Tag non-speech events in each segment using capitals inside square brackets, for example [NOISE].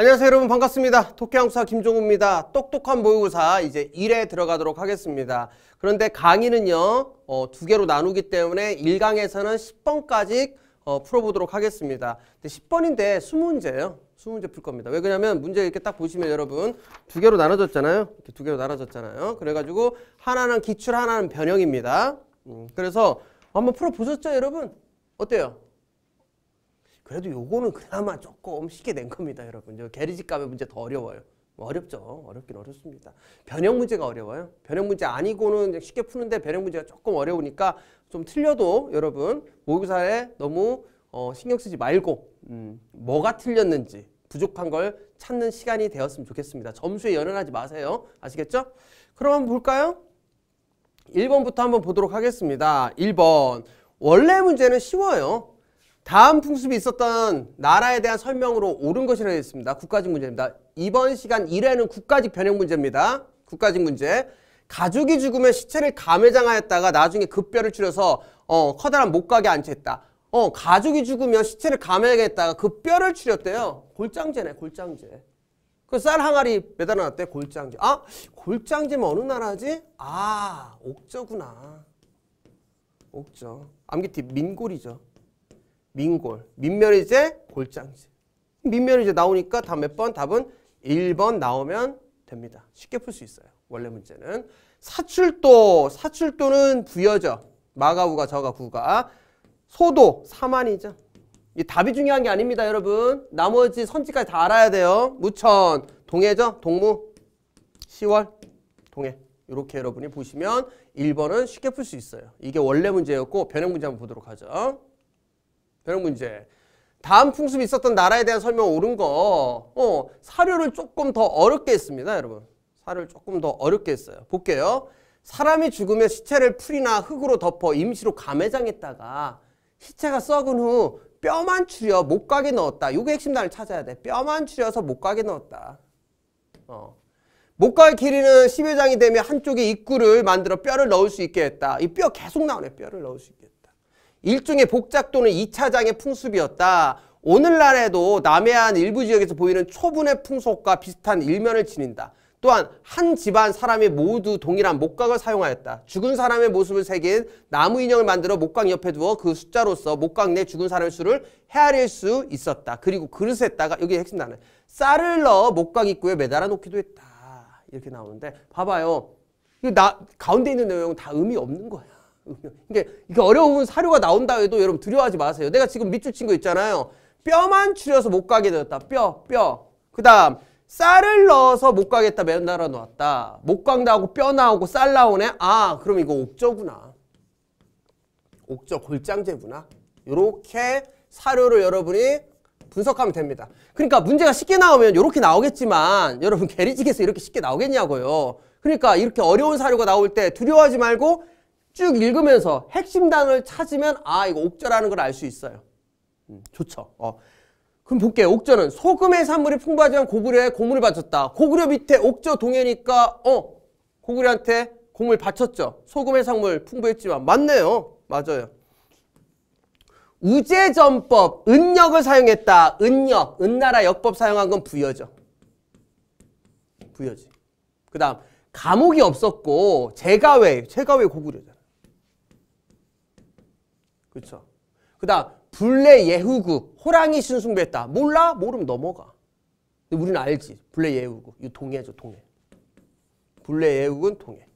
안녕하세요 여러분 반갑습니다 토끼한사 김종우입니다 똑똑한 모의고사 이제 1에 들어가도록 하겠습니다 그런데 강의는요 어, 두 개로 나누기 때문에 1강에서는 10번까지 어, 풀어보도록 하겠습니다 근데 10번인데 수문제예요수문제풀 겁니다 왜 그러냐면 문제 이렇게 딱 보시면 여러분 두 개로 나눠졌잖아요 이렇게 두 개로 나눠졌잖아요 그래가지고 하나는 기출 하나는 변형입니다 음, 그래서 한번 풀어보셨죠 여러분? 어때요? 그래도 요거는 그나마 조금 쉽게 낸 겁니다, 여러분. 저 게리지 값의 문제 더 어려워요. 뭐 어렵죠. 어렵긴 어렵습니다. 변형 문제가 어려워요. 변형 문제 아니고는 쉽게 푸는데 변형 문제가 조금 어려우니까 좀 틀려도 여러분 모의고사에 너무 어, 신경 쓰지 말고 음, 뭐가 틀렸는지 부족한 걸 찾는 시간이 되었으면 좋겠습니다. 점수에 연연하지 마세요. 아시겠죠? 그럼 한번 볼까요? 1번부터 한번 보도록 하겠습니다. 1번 원래 문제는 쉬워요. 다음 풍습이 있었던 나라에 대한 설명으로 옳은 것이라 했습니다. 국가직 문제입니다. 이번 시간 1회는 국가직 변형 문제입니다. 국가직 문제. 가족이 죽으면 시체를 감회장하였다가 나중에 급뼈를 추려서 어, 커다란 목각에 안치했다. 어, 가족이 죽으면 시체를 감회장했다가 급뼈를 추렸대요. 골장제네, 골장제. 그 쌀 항아리 매달아놨대, 골장제. 아, 골장제면 어느 나라지? 아, 옥저구나. 옥저. 암기팁, 민골이죠. 민골. 민멸이제 골장제. 민멸이제 나오니까 다음 몇 번? 답은 1번 나오면 됩니다. 쉽게 풀 수 있어요. 원래 문제는. 사출도. 사출도는 부여죠. 마가우가 저가 구가. 소도 사만이죠. 이 답이 중요한 게 아닙니다, 여러분. 나머지 선지까지 다 알아야 돼요. 무천, 동해죠? 동무, 시월 동해. 이렇게 여러분이 보시면 1번은 쉽게 풀 수 있어요. 이게 원래 문제였고 변형 문제 한번 보도록 하죠. 벼락 문제. 다음 풍습이 있었던 나라에 대한 설명 옳은 거 어, 사료를 조금 더 어렵게 했습니다. 여러분. 사료를 조금 더 어렵게 했어요. 볼게요. 사람이 죽으면 시체를 풀이나 흙으로 덮어 임시로 감매장했다가 시체가 썩은 후 뼈만 추려 목각에 넣었다. 요게 핵심 단을 찾아야 돼. 뼈만 추려서 목각에 넣었다. 어. 목각의 길이는 1 0장이 되면 한쪽에 입구를 만들어 뼈를 넣을 수 있게 했다. 이 뼈 계속 나오네. 뼈를 넣을 수 있게. 일종의 복작 또는 2차 장의 풍습이었다. 오늘날에도 남해안 일부 지역에서 보이는 초분의 풍속과 비슷한 일면을 지닌다. 또한 한 집안 사람이 모두 동일한 목각을 사용하였다. 죽은 사람의 모습을 새긴 나무 인형을 만들어 목각 옆에 두어 그 숫자로서 목각 내 죽은 사람의 수를 헤아릴 수 있었다. 그리고 그릇에다가 여기 핵심 단어 쌀을 넣어 목각 입구에 매달아 놓기도 했다. 이렇게 나오는데 봐봐요. 나 가운데 있는 내용은 다 의미 없는 거야. 그러니까 이게 어려운 사료가 나온다 해도 여러분 두려워하지 마세요. 내가 지금 밑줄 친 거 있잖아요. 뼈만 줄여서못 가게 되었다. 뼈, 뼈. 그 다음 쌀을 넣어서 못 가겠다 맨날아 놓았다. 못 간다고 뼈 나오고 쌀 나오네. 아 그럼 이거 옥저구나. 옥저 골장제구나. 이렇게 사료를 여러분이 분석하면 됩니다. 그러니까 문제가 쉽게 나오면 이렇게 나오겠지만 여러분 [LAUGHS] 게리직에서 이렇게 쉽게 나오겠냐고요. 그러니까 이렇게 어려운 사료가 나올 때 두려워하지 말고 쭉 읽으면서 핵심 단어를 찾으면 아 이거 옥저라는 걸 알 수 있어요. 음, 좋죠. 어. 그럼 볼게요. 옥저는 소금의 산물이 풍부하지만 고구려에 고물을 바쳤다. 고구려 밑에 옥저 동해니까 어 고구려한테 고물 바쳤죠. 소금의 산물 풍부했지만 맞네요. 맞아요. 우제전법, 은역을 사용했다. 은역, 은나라 역법 사용한 건 부여죠. 부여지. 그 다음, 감옥이 없었고, 제가왜제가왜 고구려죠. 그렇죠? 그다음 불레 예후구 호랑이 신숭배했다. 몰라? 모르면 넘어가. 근데 우리는 알지. 불레 예후구. 이 동해죠, 동해. 불레 예후군 동해.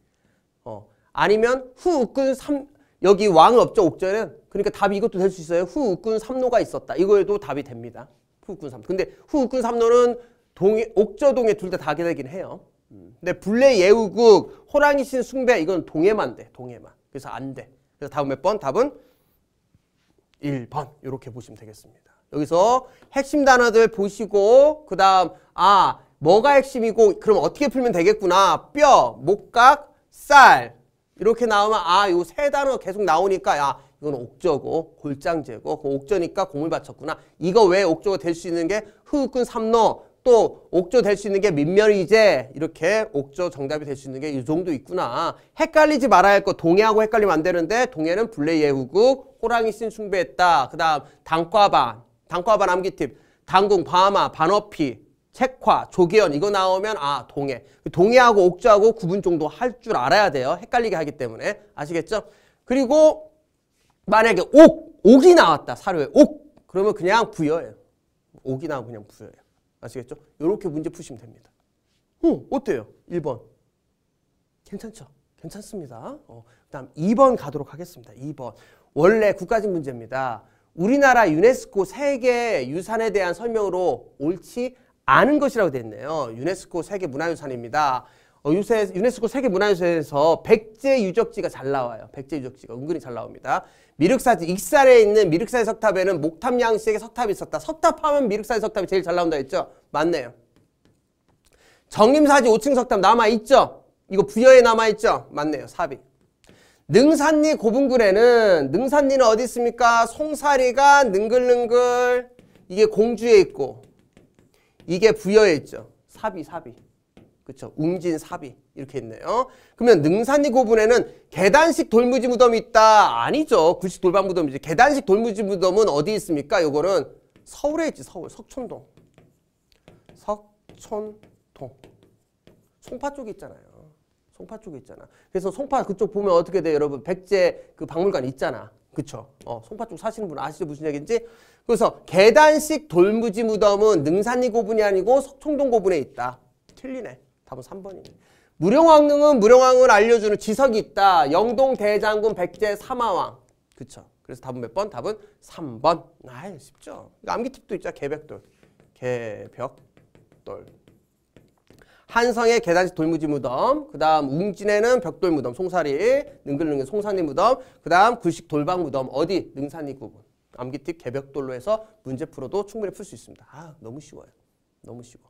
어. 아니면 후욱군 삼 여기 왕 없죠, 옥절은. 그러니까 답이 이것도 될 수 있어요. 후욱군 삼노가 있었다. 이거에도 답이 됩니다. 후욱군 삼. 근데 후욱군 삼노는 동해, 옥저동해 둘다 다게 되긴 해요. 음. 근데 불레 예우국, 호랑이 신 숭배 이건 동해만 돼. 동해만. 그래서 안 돼. 그래서 다음 몇 번? 답은 일번 이렇게 보시면 되겠습니다. 여기서 핵심 단어들 보시고 그 다음 아 뭐가 핵심이고 그럼 어떻게 풀면 되겠구나 뼈, 목각, 쌀 이렇게 나오면 아 요 세 단어 계속 나오니까 야 이건 옥저고 골장제고 그 옥저니까 공을 바쳤구나 이거 왜 옥저가 될 수 있는 게흑근 삼너 또 옥조 될 수 있는 게 민멸이제 이렇게 옥조 정답이 될 수 있는 게 이 정도 있구나. 헷갈리지 말아야 할 거 동해하고 헷갈리면 안 되는데 동해는 블레 예후국 호랑이 신 숭배했다. 그 다음 당과반 당과반 암기팁 당궁 바마 반어피 책화, 조기현 이거 나오면 아 동해. 동해하고 옥조하고 구분 정도 할 줄 알아야 돼요. 헷갈리게 하기 때문에. 아시겠죠? 그리고 만약에 옥, 옥이 나왔다. 사료에 옥. 그러면 그냥 부여예요. 옥이 나오면 그냥 부여예요. 아시겠죠? 이렇게 문제 푸시면 됩니다. 어, 어때요? 1번. 괜찮죠? 괜찮습니다. 어, 그 다음 2번 가도록 하겠습니다. 2번. 원래 국가직 문제입니다. 우리나라 유네스코 세계 유산에 대한 설명으로 옳지 않은 것이라고 되어 있네요. 유네스코 세계 문화유산입니다. 어, 유세, 유네스코 세계문화유산에서 백제 유적지가 잘 나와요. 백제 유적지가 은근히 잘 나옵니다. 미륵사지 익살에 있는 미륵사지 석탑에는 목탑 양식의 석탑이 있었다. 석탑하면 미륵사지 석탑이 제일 잘 나온다 했죠? 맞네요. 정림사지 5층 석탑 남아있죠? 이거 부여에 남아있죠? 맞네요. 사비. 능산리 고분굴에는 능산리는 어디 있습니까? 송사리가 능글능글 이게 공주에 있고 이게 부여에 있죠. 사비, 사비. 그렇죠. 웅진 사비 이렇게 있네요. 그러면 능산리 고분에는 계단식 돌무지 무덤이 있다. 아니죠. 구식 돌방 무덤이지. 계단식 돌무지 무덤은 어디 있습니까? 요거는 서울에 있지. 서울 석촌동. 석촌동. 송파 쪽에 있잖아요. 송파 쪽에 있잖아. 그래서 송파 그쪽 보면 어떻게 돼요 여러분? 백제 그 박물관 있잖아. 그렇죠 어, 송파 쪽 사시는 분 아시죠? 무슨 얘기인지? 그래서 계단식 돌무지 무덤은 능산리 고분이 아니고 석촌동 고분에 있다. 틀리네. 답은 3번입니다. 무령왕릉은 무령왕을 알려주는 지석이 있다. 영동대장군 백제 사마왕. 그쵸. 그래서 답은 몇 번? 답은 3번. 아 쉽죠. 암기팁도 있잖 개벽돌. 개벽돌. 한성의 계단식 돌무지 무덤, 그 다음 웅진에는 벽돌 무덤, 송사리, 능글능글 송산리 무덤, 그 다음 굴식 돌방 무덤, 어디? 능산리 구분. 암기팁 개벽돌로 해서 문제 풀어도 충분히 풀 수 있습니다. 아, 너무 쉬워요. 너무 쉬워.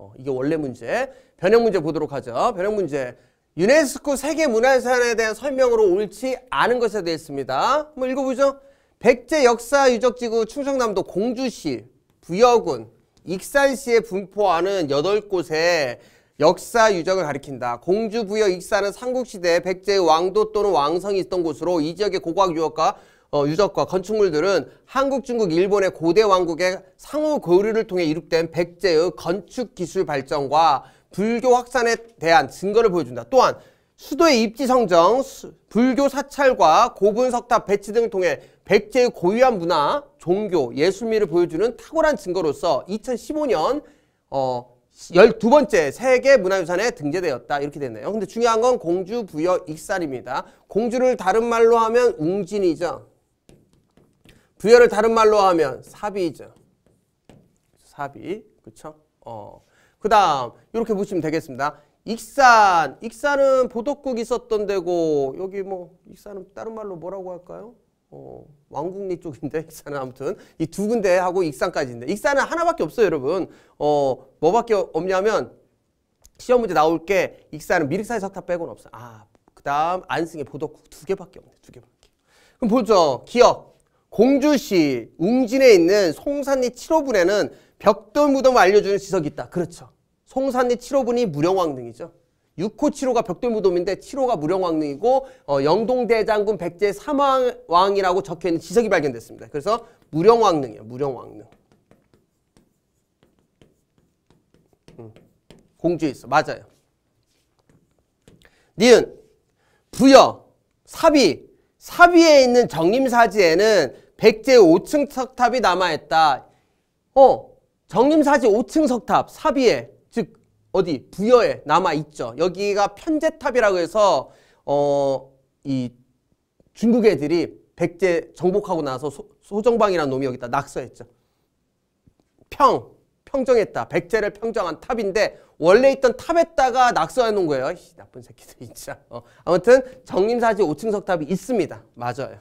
어, 이게 원래 문제. 변형 문제 보도록 하죠. 변형 문제. 유네스코 세계문화유산에 대한 설명으로 옳지 않은 것에 대해 있습니다. 한번 읽어보죠. 백제 역사 유적지구 충청남도 공주시, 부여군, 익산시에 분포하는 8곳에 역사 유적을 가리킨다. 공주 부여 익산은 삼국시대 백제의 왕도 또는 왕성이 있던 곳으로 이 지역의 고고학 유역과 어, 유적과 건축물들은 한국, 중국, 일본의 고대 왕국의 상호 거류를 통해 이룩된 백제의 건축 기술 발전과 불교 확산에 대한 증거를 보여준다. 또한 수도의 입지 성정, 불교 사찰과 고분 석탑 배치 등을 통해 백제의 고유한 문화, 종교, 예술미를 보여주는 탁월한 증거로서 2015년 어, 12번째 세계 문화유산에 등재되었다 이렇게 됐네요 근데 중요한 건 공주 부여 익살입니다. 공주를 다른 말로 하면 웅진이죠. 부여를 다른 말로 하면 사비죠 사비. 그렇죠 어. 그 다음 이렇게 보시면 되겠습니다. 익산. 익산은 보덕국 있었던 데고 여기 뭐 익산은 다른 말로 뭐라고 할까요? 어, 왕궁리 쪽인데 [LAUGHS] 익산은 아무튼 이 두 군데하고 익산까지인데 익산은 하나밖에 없어요 여러분 어 뭐밖에 없냐면 시험 문제 나올 게 익산은 미륵사의 석탑 빼고는 없어요 아그 다음 안승의 보덕국 두 개밖에 없네 두 개밖에 그럼 보죠 기억 공주시 웅진에 있는 송산리 7호분에는 벽돌 무덤을 알려주는 지석이 있다. 그렇죠. 송산리 7호분이 무령왕릉이죠. 6호 7호가 벽돌 무덤인데 7호가 무령왕릉이고 어, 영동대장군 백제 삼왕이라고 적혀있는 지석이 발견됐습니다. 그래서 무령왕릉이에요. 무령왕릉. 음. 공주에 있어. 맞아요. 니은, 부여, 사비, 사비에 있는 정림사지에는 백제 5층 석탑이 남아있다. 어, 정림사지 5층 석탑, 사비에, 즉 어디 부여에 남아있죠. 여기가 편제탑이라고 해서 어, 이 중국 애들이 백제 정복하고 나서 소, 정방이라는 놈이 여기다 낙서했죠. 평, 평정했다. 백제를 평정한 탑인데 원래 있던 탑에다가 낙서해 놓은 거예요. 이 나쁜 새끼들 진짜. 어. 아무튼 정림사지 5층석 탑이 있습니다. 맞아요.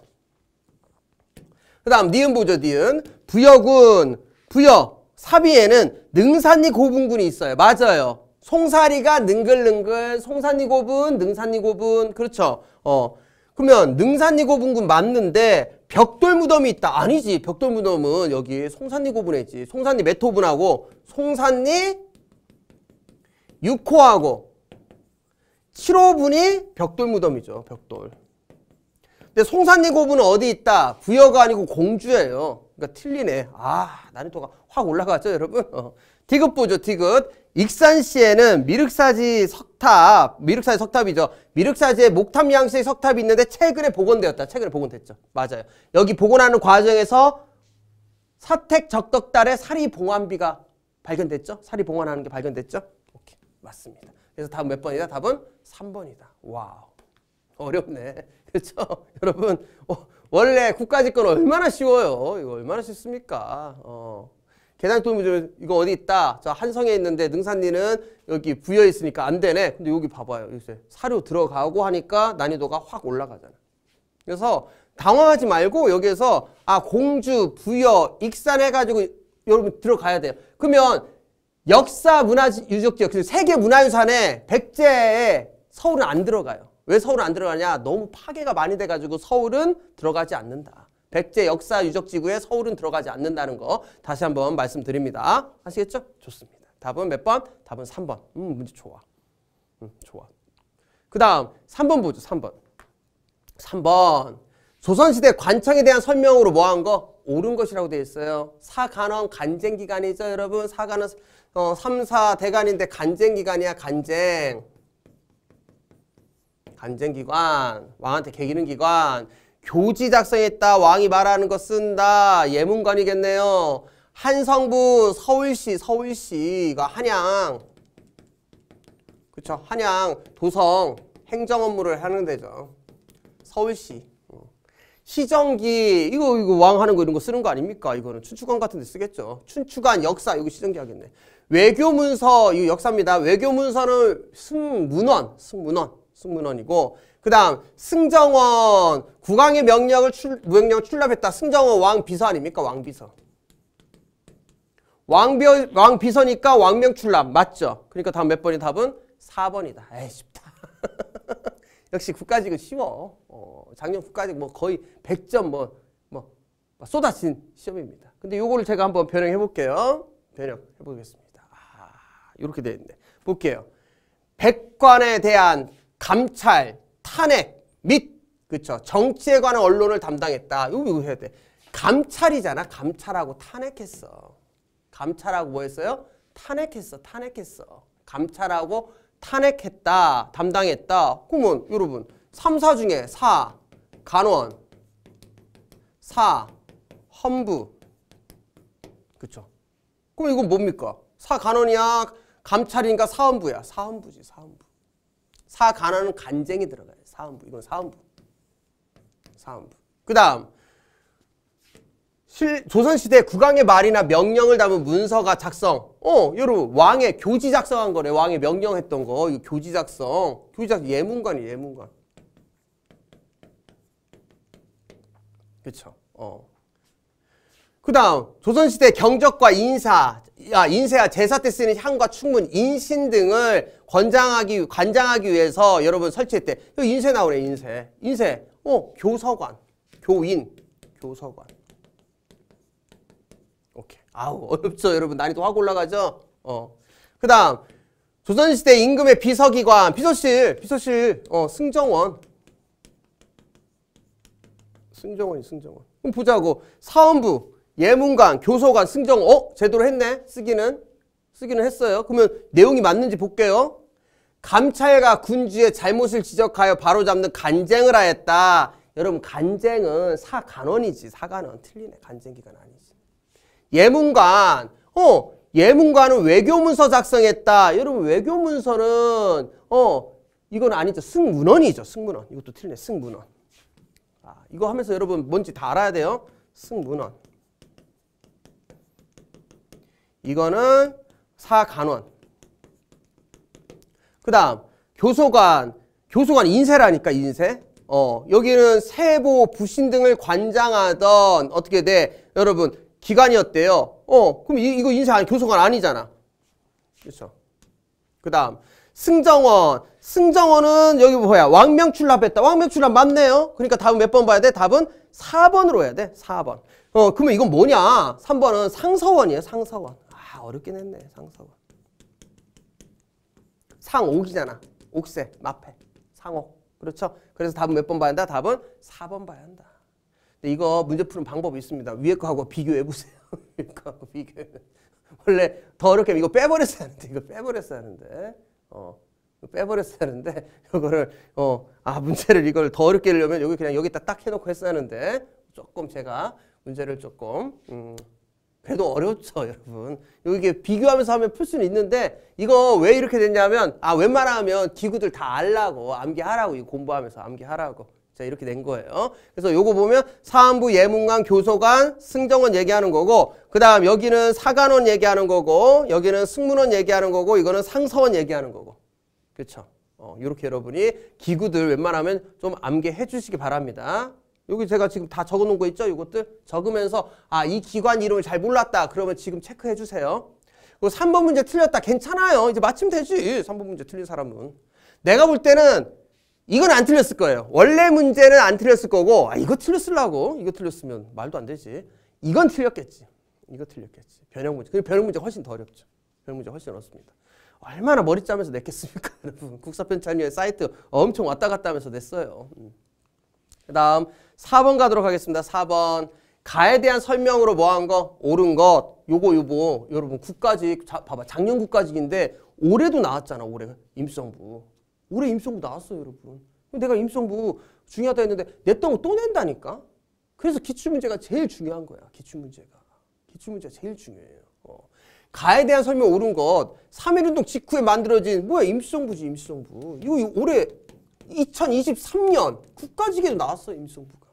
그 다음 니은 보죠. 니은. 부여군. 부여. 사비에는 능산리 고분군이 있어요. 맞아요. 송사리가 능글능글, 송산리 고분, 능산리 고분. 그렇죠. 어. 그러면 능산리 고분군 맞는데 벽돌 무덤이 있다. 아니지. 벽돌 무덤은 여기 송산리 고분에 있지. 송산리 메토분하고 송산리 6호하고 7호분이 벽돌 무덤이죠. 벽돌. 근데 송산리 고분은 어디 있다? 부여가 아니고 공주예요. 그러니까 틀리네. 아, 난이도가 확 올라갔죠, 여러분? 어. 디귿보죠, 디귿. 익산시에는 미륵사지 석탑, 미륵사지 석탑이죠. 미륵사지에 목탑 양식 의 석탑이 있는데 최근에 복원되었다. 최근에 복원됐죠. 맞아요. 여기 복원하는 과정에서 사택 적덕달의 사리 봉환비가 발견됐죠. 사리 봉환하는 게 발견됐죠. 맞습니다. 그래서 답몇 번이다? 답은 3번이다. 와우. 어렵네. [LAUGHS] 그렇죠? 여러분 어, 원래 국가지권 얼마나 쉬워요. 이거 얼마나 쉽습니까? 어. 계단 도움이 이거 어디 있다. 자 한성에 있는데 능산리는 여기 부여 있으니까 안 되네. 근데 여기 봐봐요. 요새 사료 들어가고 하니까 난이도가 확 올라가잖아. 그래서 당황하지 말고 여기에서 아 공주 부여 익산해가지고 여러분 들어가야 돼요. 그러면 역사 문화 유적 지역, 세계 문화유산에 백제에 서울은 안 들어가요. 왜 서울은 안 들어가냐? 너무 파괴가 많이 돼가지고 서울은 들어가지 않는다. 백제 역사 유적 지구에 서울은 들어가지 않는다는 거 다시 한번 말씀드립니다. 아시겠죠? 좋습니다. 답은 몇 번? 답은 3번. 음, 문제 좋아. 음, 좋아. 그 다음 3번 보죠. 3번. 3번. 조선시대 관청에 대한 설명으로 뭐 한 거? 옳은 것이라고 되어 있어요. 사간원 간쟁기간이죠, 여러분. 사간원 어, 3, 4대간인데 간쟁기간이야 간쟁. 간쟁기관, 왕한테 개기는 기관. 교지 작성했다, 왕이 말하는 거 쓴다, 예문관이겠네요. 한성부, 서울시, 서울시가 한양. 그쵸, 한양, 도성, 행정 업무를 하는 데죠. 서울시. 어. 시정기 이거 이거 왕 하는 거 이런 거 쓰는 거 아닙니까? 이거는 춘추관 같은 데 쓰겠죠. 춘추관 역사 여기 시정기 하겠네. 외교문서 이 역사입니다. 외교문서는 승문원, 승문원, 승문원이고 그다음 승정원 국왕의 명령을 출, 명령 출납했다. 승정원 왕 비서 아닙니까? 왕 비서. 왕비, 왕 비서니까 왕명 출납 맞죠? 그러니까 다음 몇 번이 답은 4번이다. 에이 쉽다. [LAUGHS] 역시 국가직은 쉬워. 어, 작년 국가직 뭐 거의 100점 뭐, 뭐 쏟아진 시험입니다. 근데 요거를 제가 한번 변형해 볼게요. 변형해 보겠습니다. 이렇게 되어 있는데 볼게요. 백관에 대한 감찰, 탄핵 및 그쵸 정치에 관한 언론을 담당했다. 이거 이거 해야 돼. 감찰이잖아. 감찰하고 탄핵했어. 감찰하고 뭐 했어요? 탄핵했어. 탄핵했어. 감찰하고 탄핵했다. 담당했다. 그러면 여러분 3사 중에 4 간원 4 헌부 그쵸 그럼 이건 뭡니까? 4 간원이야. 감찰인가 사원부야. 사원부지 사원부. 사간하는 간쟁이 들어가요. 사원부. 이건 사원부. 사원부. 그 다음 조선시대 국왕의 말이나 명령을 담은 문서가 작성. 어, 여러분 왕의 교지 작성한 거래. 왕의 명령했던 거. 이 교지 작성. 교지 작성 예문관이 예문관. 그렇 어. 그다음 조선시대 경적과 인사 야, 인쇄야 제사 때 쓰는 향과 충분 인신 등을 권장하기 관장하기 위해서 여러분 설치했대. 여기 인쇄 나오네 인쇄. 인쇄. 어 교서관. 교인. 교서관. 오케이. 아우 [LAUGHS] 어렵죠 여러분 난이도 확 올라가죠. 어. 그다음 조선시대 임금의 비서기관 비서실 비서실 어 승정원. 승정원이 승정원. 그럼 보자고 사원부 예문관, 교서관, 승정 어? 제대로 했네? 쓰기는? 쓰기는 했어요. 그러면 내용이 맞는지 볼게요. 감찰가 군주의 잘못을 지적하여 바로잡는 간쟁을 하였다. 여러분 간쟁은 사간원이지. 사간원 틀리네. 간쟁기간 아니지. 예문관. 어, 예문관은 외교문서 작성했다. 여러분 외교문서는 어, 이건 아니죠. 승문원이죠. 승문원. 이것도 틀리네. 승문원. 아, 이거 하면서 여러분 뭔지 다 알아야 돼요. 승문원. 이거는 사간원. 그 다음 교소관. 교소관 인쇄라니까 인쇄. 어, 여기는 세보, 부신 등을 관장하던 어떻게 돼? 여러분 기관이었대요. 어, 그럼 이, 거 인쇄 아니, 교소관 아니잖아. 그쵸그 그렇죠. 다음 승정원. 승정원은 여기 뭐야? 왕명 출납했다. 왕명 출납 맞네요. 그러니까 답은 몇 번 봐야 돼? 답은 4번으로 해야 돼. 4번. 어, 그러면 이건 뭐냐? 3번은 상서원이에요. 상서원. 어렵긴 했네 상서가 상옥이잖아 옥세 마패 상옥 그렇죠? 그래서 답은 몇 번 봐야 한다? 답은 4번 봐야 한다 근데 이거 문제 푸는 방법이 있습니다 위에 거하고 비교해 보세요 [LAUGHS] 위에 거하고 비교해 원래 더 어렵게 이거 빼버렸어야 하는데 이거 빼버렸어야 하는데 어 빼버렸어야 하는데 이거를 [LAUGHS] 어아 문제를 이걸 더 어렵게 하려면 여기 그냥 여기다 딱 해놓고 했어야 하는데 조금 제가 문제를 조금 음 그래도 어렵죠 여러분 이게 비교하면서 하면 풀 수는 있는데 이거 왜 이렇게 됐냐면 아 웬만하면 기구들 다 알라고 암기하라고 이 공부하면서 암기하라고 자 이렇게 된 거예요 그래서 요거 보면 사안부 예문관 교소관 승정원 얘기하는 거고 그 다음 여기는 사관원 얘기하는 거고 여기는 승문원 얘기하는 거고 이거는 상서원 얘기하는 거고 그렇죠 어, 이렇게 여러분이 기구들 웬만하면 좀 암기해 주시기 바랍니다 여기 제가 지금 다 적어놓은 거 있죠? 이것들 적으면서 아 이 기관 이름을 잘 몰랐다. 그러면 지금 체크해 주세요. 그리고 3번 문제 틀렸다. 괜찮아요. 이제 맞히면 되지. 3번 문제 틀린 사람은. 내가 볼 때는 이건 안 틀렸을 거예요. 원래 문제는 안 틀렸을 거고 아 이거 틀렸으려고. 이거 틀렸으면 말도 안 되지. 이건 틀렸겠지. 이거 틀렸겠지. 변형 문제. 그리고 변형 문제 훨씬 더 어렵죠. 변형 문제 훨씬 어렵습니다. 얼마나 머리 짜면서 냈겠습니까? [LAUGHS] 여러분. 국사편찬위의 사이트 엄청 왔다 갔다 하면서 냈어요. 음. 그 다음 4번 가도록 하겠습니다. 4번. 가에 대한 설명으로 뭐 한 거? 옳은 것. 요거 요거. 여러분 국가직 자, 봐봐. 작년 국가직인데 올해도 나왔잖아. 올해 임성부. 올해 임성부 나왔어요, 여러분. 내가 임성부 중요하다 했는데 냈던 거 또 낸다니까. 그래서 기출 문제가 제일 중요한 거야. 기출 문제가. 기출 문제가 제일 중요해요. 어. 가에 대한 설명 옳은 것. 3일 운동 직후에 만들어진 뭐야? 임성부지, 임성부. 이거 올해 2023년 국가직에도 나왔어 임성부가.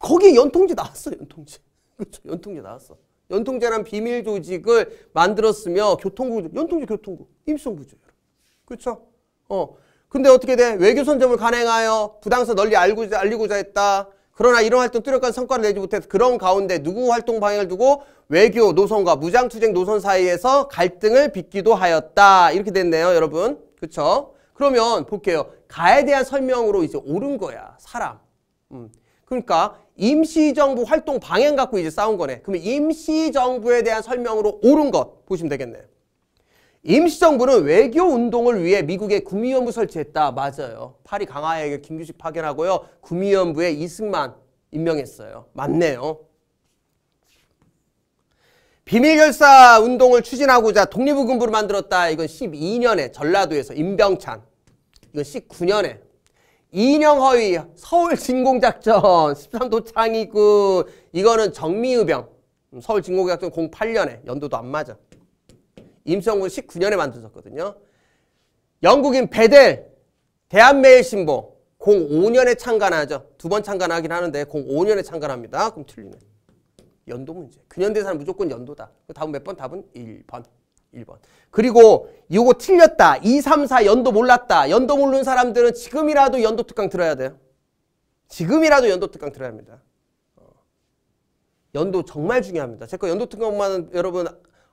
거기 연통제 나왔어, 연통제. [LAUGHS] 그렇죠, 연통제 나왔어. 연통제란 비밀 조직을 만들었으며 교통부, 연통제 교통부, 임시정부 그렇죠? 어. 근데 어떻게 돼? 외교 선점을 간행하여 부당사 널리 알고, 알리고자 했다. 그러나 이런 활동 뚜렷한 성과를 내지 못해서 그런 가운데 누구 활동 방향을 두고 외교 노선과 무장투쟁 노선 사이에서 갈등을 빚기도 하였다. 이렇게 됐네요, 여러분. 그렇죠? 그러면 볼게요. 가에 대한 설명으로 이제 옳은 거야, 사람. 음. 그러니까 임시정부 활동 방향 갖고 이제 싸운 거네. 그러면 임시정부에 대한 설명으로 옳은 것 보시면 되겠네. 임시정부는 외교 운동을 위해 미국의 구미연부 설치했다. 맞아요. 파리 강화에 김규식 파견하고요. 구미연부에 이승만 임명했어요. 맞네요. 비밀결사 운동을 추진하고자 독립부군부를 만들었다. 이건 12년에 전라도에서 임병찬. 이건 19년에 인형허위, 서울진공작전, 13도 창이군 이거는 정미의병, 음, 서울진공작전 08년에 연도도 안 맞아. 임성군 19년에 만들어졌거든요. 영국인 베델, 대한매일신보 05년에 창간하죠. 두 번 창간하긴 하는데 05년에 창간합니다. 그럼 틀리네. 연도 문제. 근현대사는 무조건 연도다. 그 다음 몇 번? 답은 1번. 1번. 그리고 이거 틀렸다. 2, 3, 4 연도 몰랐다. 연도 모르는 사람들은 지금이라도 연도 특강 들어야 돼요. 지금이라도 연도 특강 들어야 합니다. 어. 연도 정말 중요합니다. 제거 연도 특강만 여러분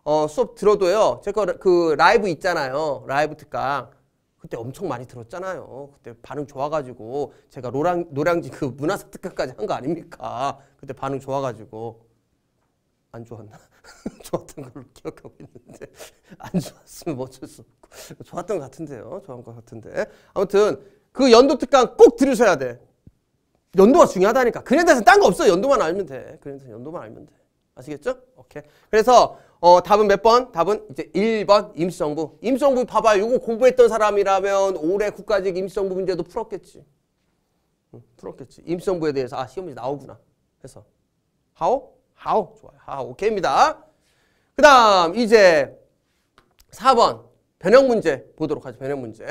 어, 수업 들어도요. 제거그 라이브 있잖아요. 라이브 특강. 그때 엄청 많이 들었잖아요. 그때 반응 좋아가지고 제가 노랑, 노량진 그 문화사 특강까지 한 거 아닙니까? 그때 반응 좋아가지고 안 좋았나? [LAUGHS] 좋았던 걸로 기억하고 있는데 안 좋았으면 어쩔 수 없고 좋았던 것 같은데요. 좋은 것 같은데 아무튼 그 연도 특강 꼭 들으셔야 돼. 연도가 중요하다니까. 그에 대해서 딴거 없어. 연도만 알면 돼. 그에 대해서 연도만 알면 돼. 아시겠죠? 오케이. 그래서 어, 답은 몇 번? 답은 이제 1번 임시정부. 임시정부 봐봐요. 이거 공부했던 사람이라면 올해 국가직 임시정부 문제도 풀었겠지. 응, 풀었겠지. 임시정부에 대해서 아 시험 문제 나오구나 해서. 하오? 하오 좋아요. 하 o 오케이입니다. 그 다음 이제 4번 변형 문제 보도록 하죠. 변형 문제.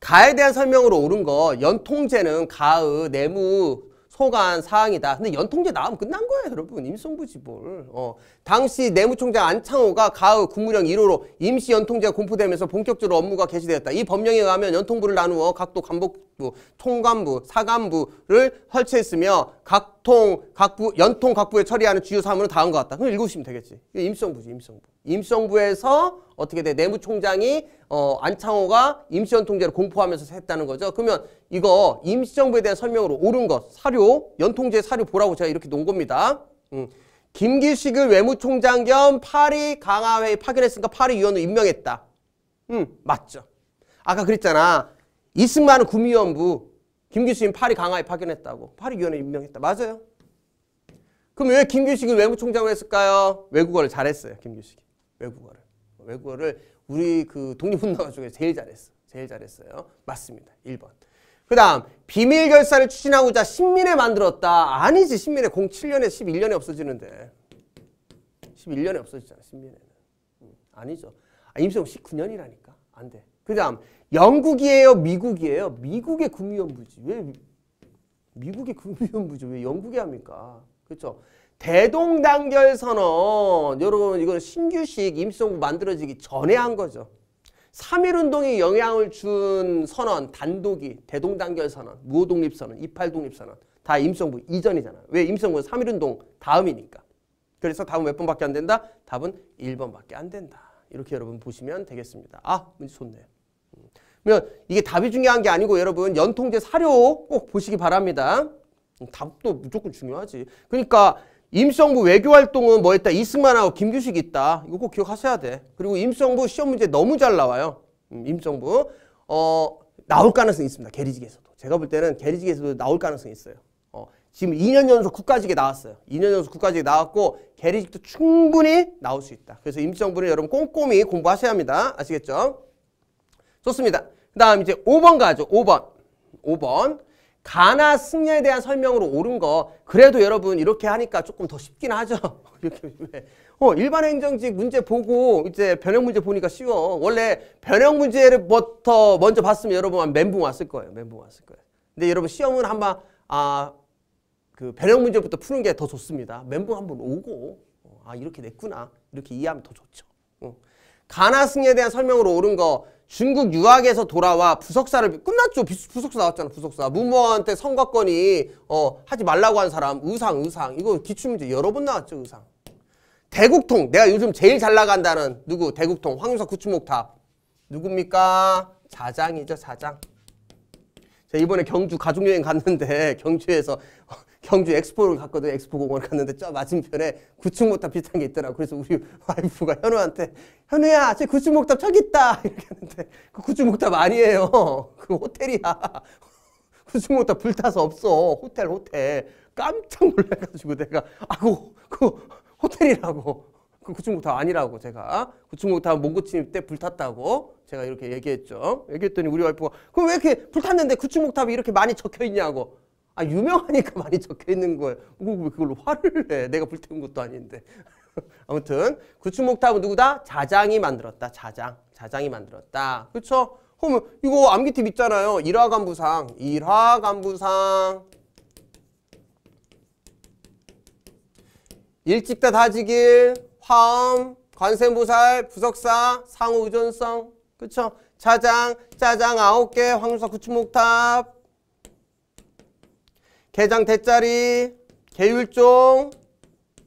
가에 대한 설명으로 옳은 거 연통제는 가의 내무 소관 사항이다. 근데 연통제 나오면 끝난 거예요, 여러분. 임시정부지 뭘. 어. 당시 내무총장 안창호가 가을 국무령 1호로 임시 연통제가 공포되면서 본격적으로 업무가 개시되었다. 이 법령에 의하면 연통부를 나누어 각도 간복부, 총관부, 사간부를 설치했으며 각통, 각부, 연통 각부에 처리하는 주요 사무는 다한과 같다. 그럼 읽으시면 되겠지. 임시정부지임시정부임시정부에서 어떻게 돼? 내무총장이 어, 안창호가 임시연통제를 공포하면서 했다는 거죠. 그러면 이거 임시정부에 대한 설명으로 옳은 것 사료 연통제 사료 보라고 제가 이렇게 놓은 겁니다. 음. 김기식을 외무총장 겸 파리 강화회의 파견했으니까 파리 위원으로 임명했다. 음 맞죠. 아까 그랬잖아. 이승만은 구미원부 김기식은 파리 강화회 파견했다고 파리 위원에 임명했다. 맞아요. 그럼 왜 김규식은 외무총장을 했을까요? 외국어를 잘했어요. 김규식이 외국어를 외국어를 우리 그 독립운동가 중에 제일 잘했어. 제일 잘했어요. 맞습니다. 1번. 그 다음 비밀 결사를 추진하고자 신민회 만들었다. 아니지 신민회 07년에 11년에 없어지는데 11년에 없어지잖아 신민회는. 음, 아니죠. 아, 임시정 19년이라니까 안 돼. 그 다음 영국이에요 미국이에요? 미국의 금융연부지. 왜 미국의 금융연부지 왜 영국이 합니까? 그렇죠. 대동단결 선언 여러분 이건 신규식 임시정부 만들어지기 전에 한 거죠. 3.1운동이 영향을 준 선언, 단독이, 대동단결 선언, 무호독립 선언, 이팔독립 선언 다 임성부 이전이잖아요. 왜 임성부는 3.1운동 다음이니까. 그래서 답은 몇 번밖에 안 된다? 답은 1번밖에 안 된다. 이렇게 여러분 보시면 되겠습니다. 아, 문제 좋네요. 음. 그러면 이게 답이 중요한 게 아니고 여러분 연통제 사료 꼭 보시기 바랍니다. 음, 답도 무조건 중요하지. 그러니까 임성부 외교활동은 뭐 했다? 이승만하고 김규식 있다. 이거 꼭 기억하셔야 돼. 그리고 임성부 시험 문제 너무 잘 나와요. 음, 임성부. 어, 나올 가능성이 있습니다. 게리직에서도. 제가 볼 때는 게리직에서도 나올 가능성이 있어요. 어, 지금 2년 연속 국가직에 나왔어요. 2년 연속 국가직에 나왔고 게리직도 충분히 나올 수 있다. 그래서 임성부는 여러분 꼼꼼히 공부하셔야 합니다. 아시겠죠? 좋습니다. 그 다음 이제 5번 가죠. 5번. 5번. 가나 승리에 대한 설명으로 옳은 거 그래도 여러분 이렇게 하니까 조금 더 쉽긴 하죠. [LAUGHS] 이렇게 어, 일반 행정직 문제 보고 이제 변형 문제 보니까 쉬워. 원래 변형 문제부터 먼저 봤으면 여러분 멘붕 왔을 거예요. 멘붕 왔을 거예요. 근데 여러분 시험은 한번 아 그 변형 문제부터 푸는 게 더 좋습니다. 멘붕 한번 오고 어, 아 이렇게 냈구나 이렇게 이해하면 더 좋죠. 어. 가나 승리에 대한 설명으로 옳은 거 중국 유학에서 돌아와 부석사를 끝났죠 부석사 나왔잖아 부석사 문모한테 선거권이 어 하지 말라고 한 사람 의상 의상 이거 기출문제 여러 번 나왔죠 의상 대국통 내가 요즘 제일 잘 나간다는 누구 대국통 황유석 구추목탑 누굽니까 사장이죠 사장 제가 이번에 경주 가족여행 갔는데 [LAUGHS] 경주에서 경주 엑스포를 갔거든 엑스포 공원 을 갔는데 저 맞은편에 구축목탑 비슷한 게 있더라고 그래서 우리 와이프가 현우한테 현우야 제 구축목탑 저기 있다 [LAUGHS] 이렇게 했는데 그 구축목탑 아니에요 그 호텔이야 [LAUGHS] 구축목탑 불타서 없어 호텔 호텔 깜짝 놀래가지고 내가 아그 그 호텔이라고 그 구충목탑 아니라고 제가 구충목탑 몽고침입 때 불탔다고 제가 이렇게 얘기했죠 얘기했더니 우리 와이프가 그럼 왜 이렇게 불탔는데 구충목탑이 이렇게 많이 적혀있냐고 아 유명하니까 [LAUGHS] 많이 적혀 있는 거예요. 왜그걸 화를 내? 내가 불태운 것도 아닌데. [LAUGHS] 아무튼 구축목탑은 누구다? 자장이 만들었다. 자장. 자장이 만들었다. 그렇 그러면 이거 암기팁 있잖아요. 일화간부상. 일화간부상. 일찍다 다지길, 화엄, 관세음살 부석사, 상호의존성. 그렇 자장, 짜장 아홉 개, 황금사 구축목탑. 대장 대짜리 계율종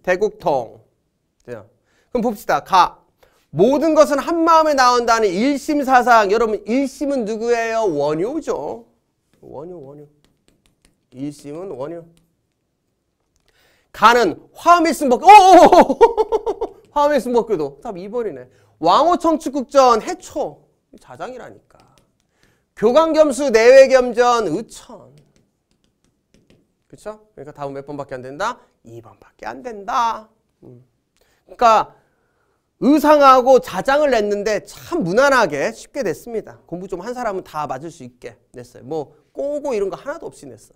대국통 그럼 봅시다 가 모든 것은 한마음에 나온다는 일심사상 여러분 일심은 누구예요? 원효죠 원효 원효 일심은 원효 가는 화음일승복오 화음일승복교도 답 2번이네 왕호청축국전 해초 자장이라니까 교강겸수 내외겸전 의천 그렇죠? 그러니까 답은 몇 번밖에 안 된다? 2번밖에 안 된다. 음. 그러니까 의상하고 자장을 냈는데 참 무난하게 쉽게 냈습니다. 공부 좀 한 사람은 다 맞을 수 있게 냈어요. 뭐 꼬고 이런 거 하나도 없이 냈어.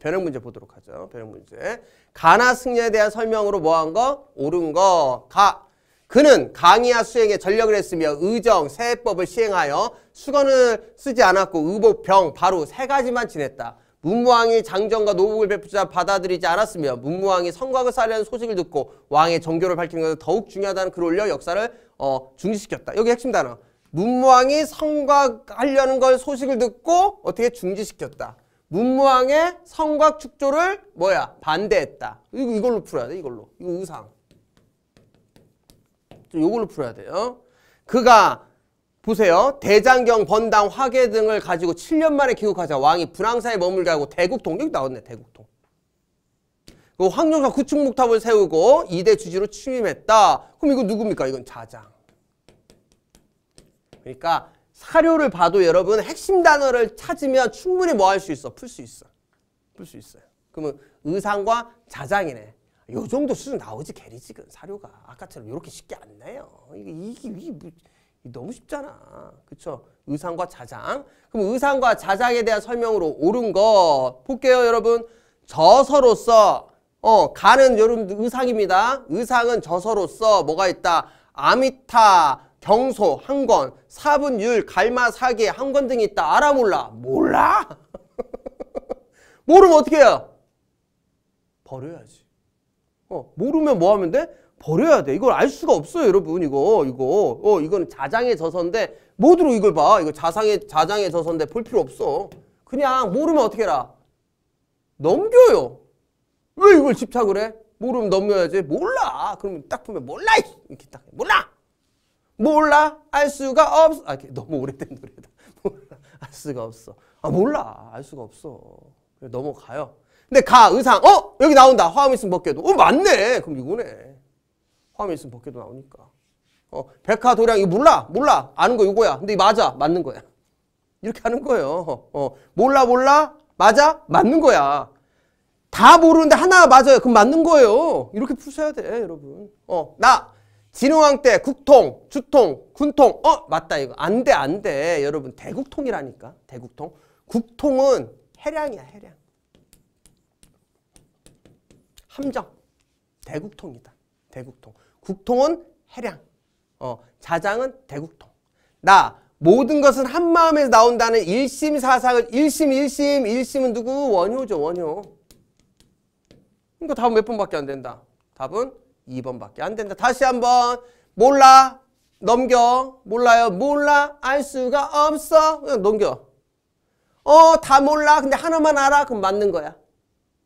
변형 문제 보도록 하죠. 변형 문제. 가나 승려에 대한 설명으로 뭐 한 거? 옳은 거. 가. 그는 강의와 수행에 전력을 했으며 의정, 세법을 시행하여 수건을 쓰지 않았고 의복, 병, 바로 세 가지만 지냈다. 문무왕이 장정과 노복을 베푸자 받아들이지 않았으며 문무왕이 성곽을 쌓으려는 소식을 듣고 왕의 정교를 밝히는 것은 더욱 중요하다는 글을 올려 역사를 어, 중지시켰다. 여기 핵심 단어. 문무왕이 성곽하려는 걸 소식을 듣고 어떻게 중지시켰다. 문무왕의 성곽 축조를 뭐야 반대했다. 이걸로 풀어야 돼 이걸로. 이거 의상. 이걸로 풀어야 돼요. 그가 보세요. 대장경, 번당, 화계 등을 가지고 7년 만에 귀국하자 왕이 분황사에 머물게 하고 대국통. 여기 나왔네, 대국통. 그 황룡사 구축목탑을 세우고 이대 주지로 취임했다. 그럼 이거 누굽니까? 이건 자장. 그러니까 사료를 봐도 여러분 핵심 단어를 찾으면 충분히 뭐 할 수 있어? 풀 수 있어. 풀 수 있어요. 그러면 의상과 자장이네. 요 정도 수준 나오지 게리 지금 그 사료가 아까처럼 이렇게 쉽게 안 나요. 이게, 이게 뭐. 너무 쉽잖아. 그쵸? 의상과 자장. 그럼 의상과 자장에 대한 설명으로 옳은 거 볼게요, 여러분. 저서로서 어, 가는 여러분 의상입니다. 의상은 저서로서 뭐가 있다? 아미타, 경소, 한권, 사분율, 갈마, 사계, 한권 등이 있다. 알아 몰라? 몰라? [LAUGHS] 모르면 어떻게 해요? 버려야지. 어, 모르면 뭐 하면 돼? 버려야 돼. 이걸 알 수가 없어요, 여러분. 이거, 이거. 어, 이거는 자장의 저서인데, 모두로 이걸 봐. 이거 자상의, 자장의 저서인데 볼 필요 없어. 그냥 모르면 어떻게 해라? 넘겨요. 왜 이걸 집착을 해? 모르면 넘겨야지. 몰라. 그러면 딱 보면 몰라! 이렇게 딱, 몰라! 몰라! 알 수가 없어. 아, 이렇게 너무 오래된 노래다. [LAUGHS] 몰라. 알 수가 없어. 아, 몰라. 알 수가 없어. 넘어가요. 근데 가, 의상, 어? 여기 나온다. 화음 있으면 벗겨도. 어, 맞네. 그럼 이거네. 화음에 있으면 벗겨도 나오니까. 어, 백화 도량 이거 몰라 몰라 아는 거 이거야. 근데 맞아 맞는 거야. 이렇게 하는 거예요. 어, 몰라 몰라 맞아 맞는 거야. 다 모르는데 하나 맞아요. 그럼 맞는 거예요. 이렇게 푸셔야 돼 여러분. 어, 나 진흥왕 때 국통, 주통, 군통 어 맞다 이거 안 돼 안 돼 여러분 대국통이라니까 대국통 국통은 해량이야 해량 함정 대국통이다 대국통 국통은 해량, 어, 자장은 대국통. 나 모든 것은 한 마음에서 나온다는 일심 사상을 일심 일심 일심은 누구 원효죠 원효. 이거 답은 몇 번밖에 안 된다. 답은 2번밖에 안 된다. 다시 한번 몰라 넘겨 몰라요 몰라 알 수가 없어 그냥 넘겨. 어 다 몰라 근데 하나만 알아 그럼 맞는 거야.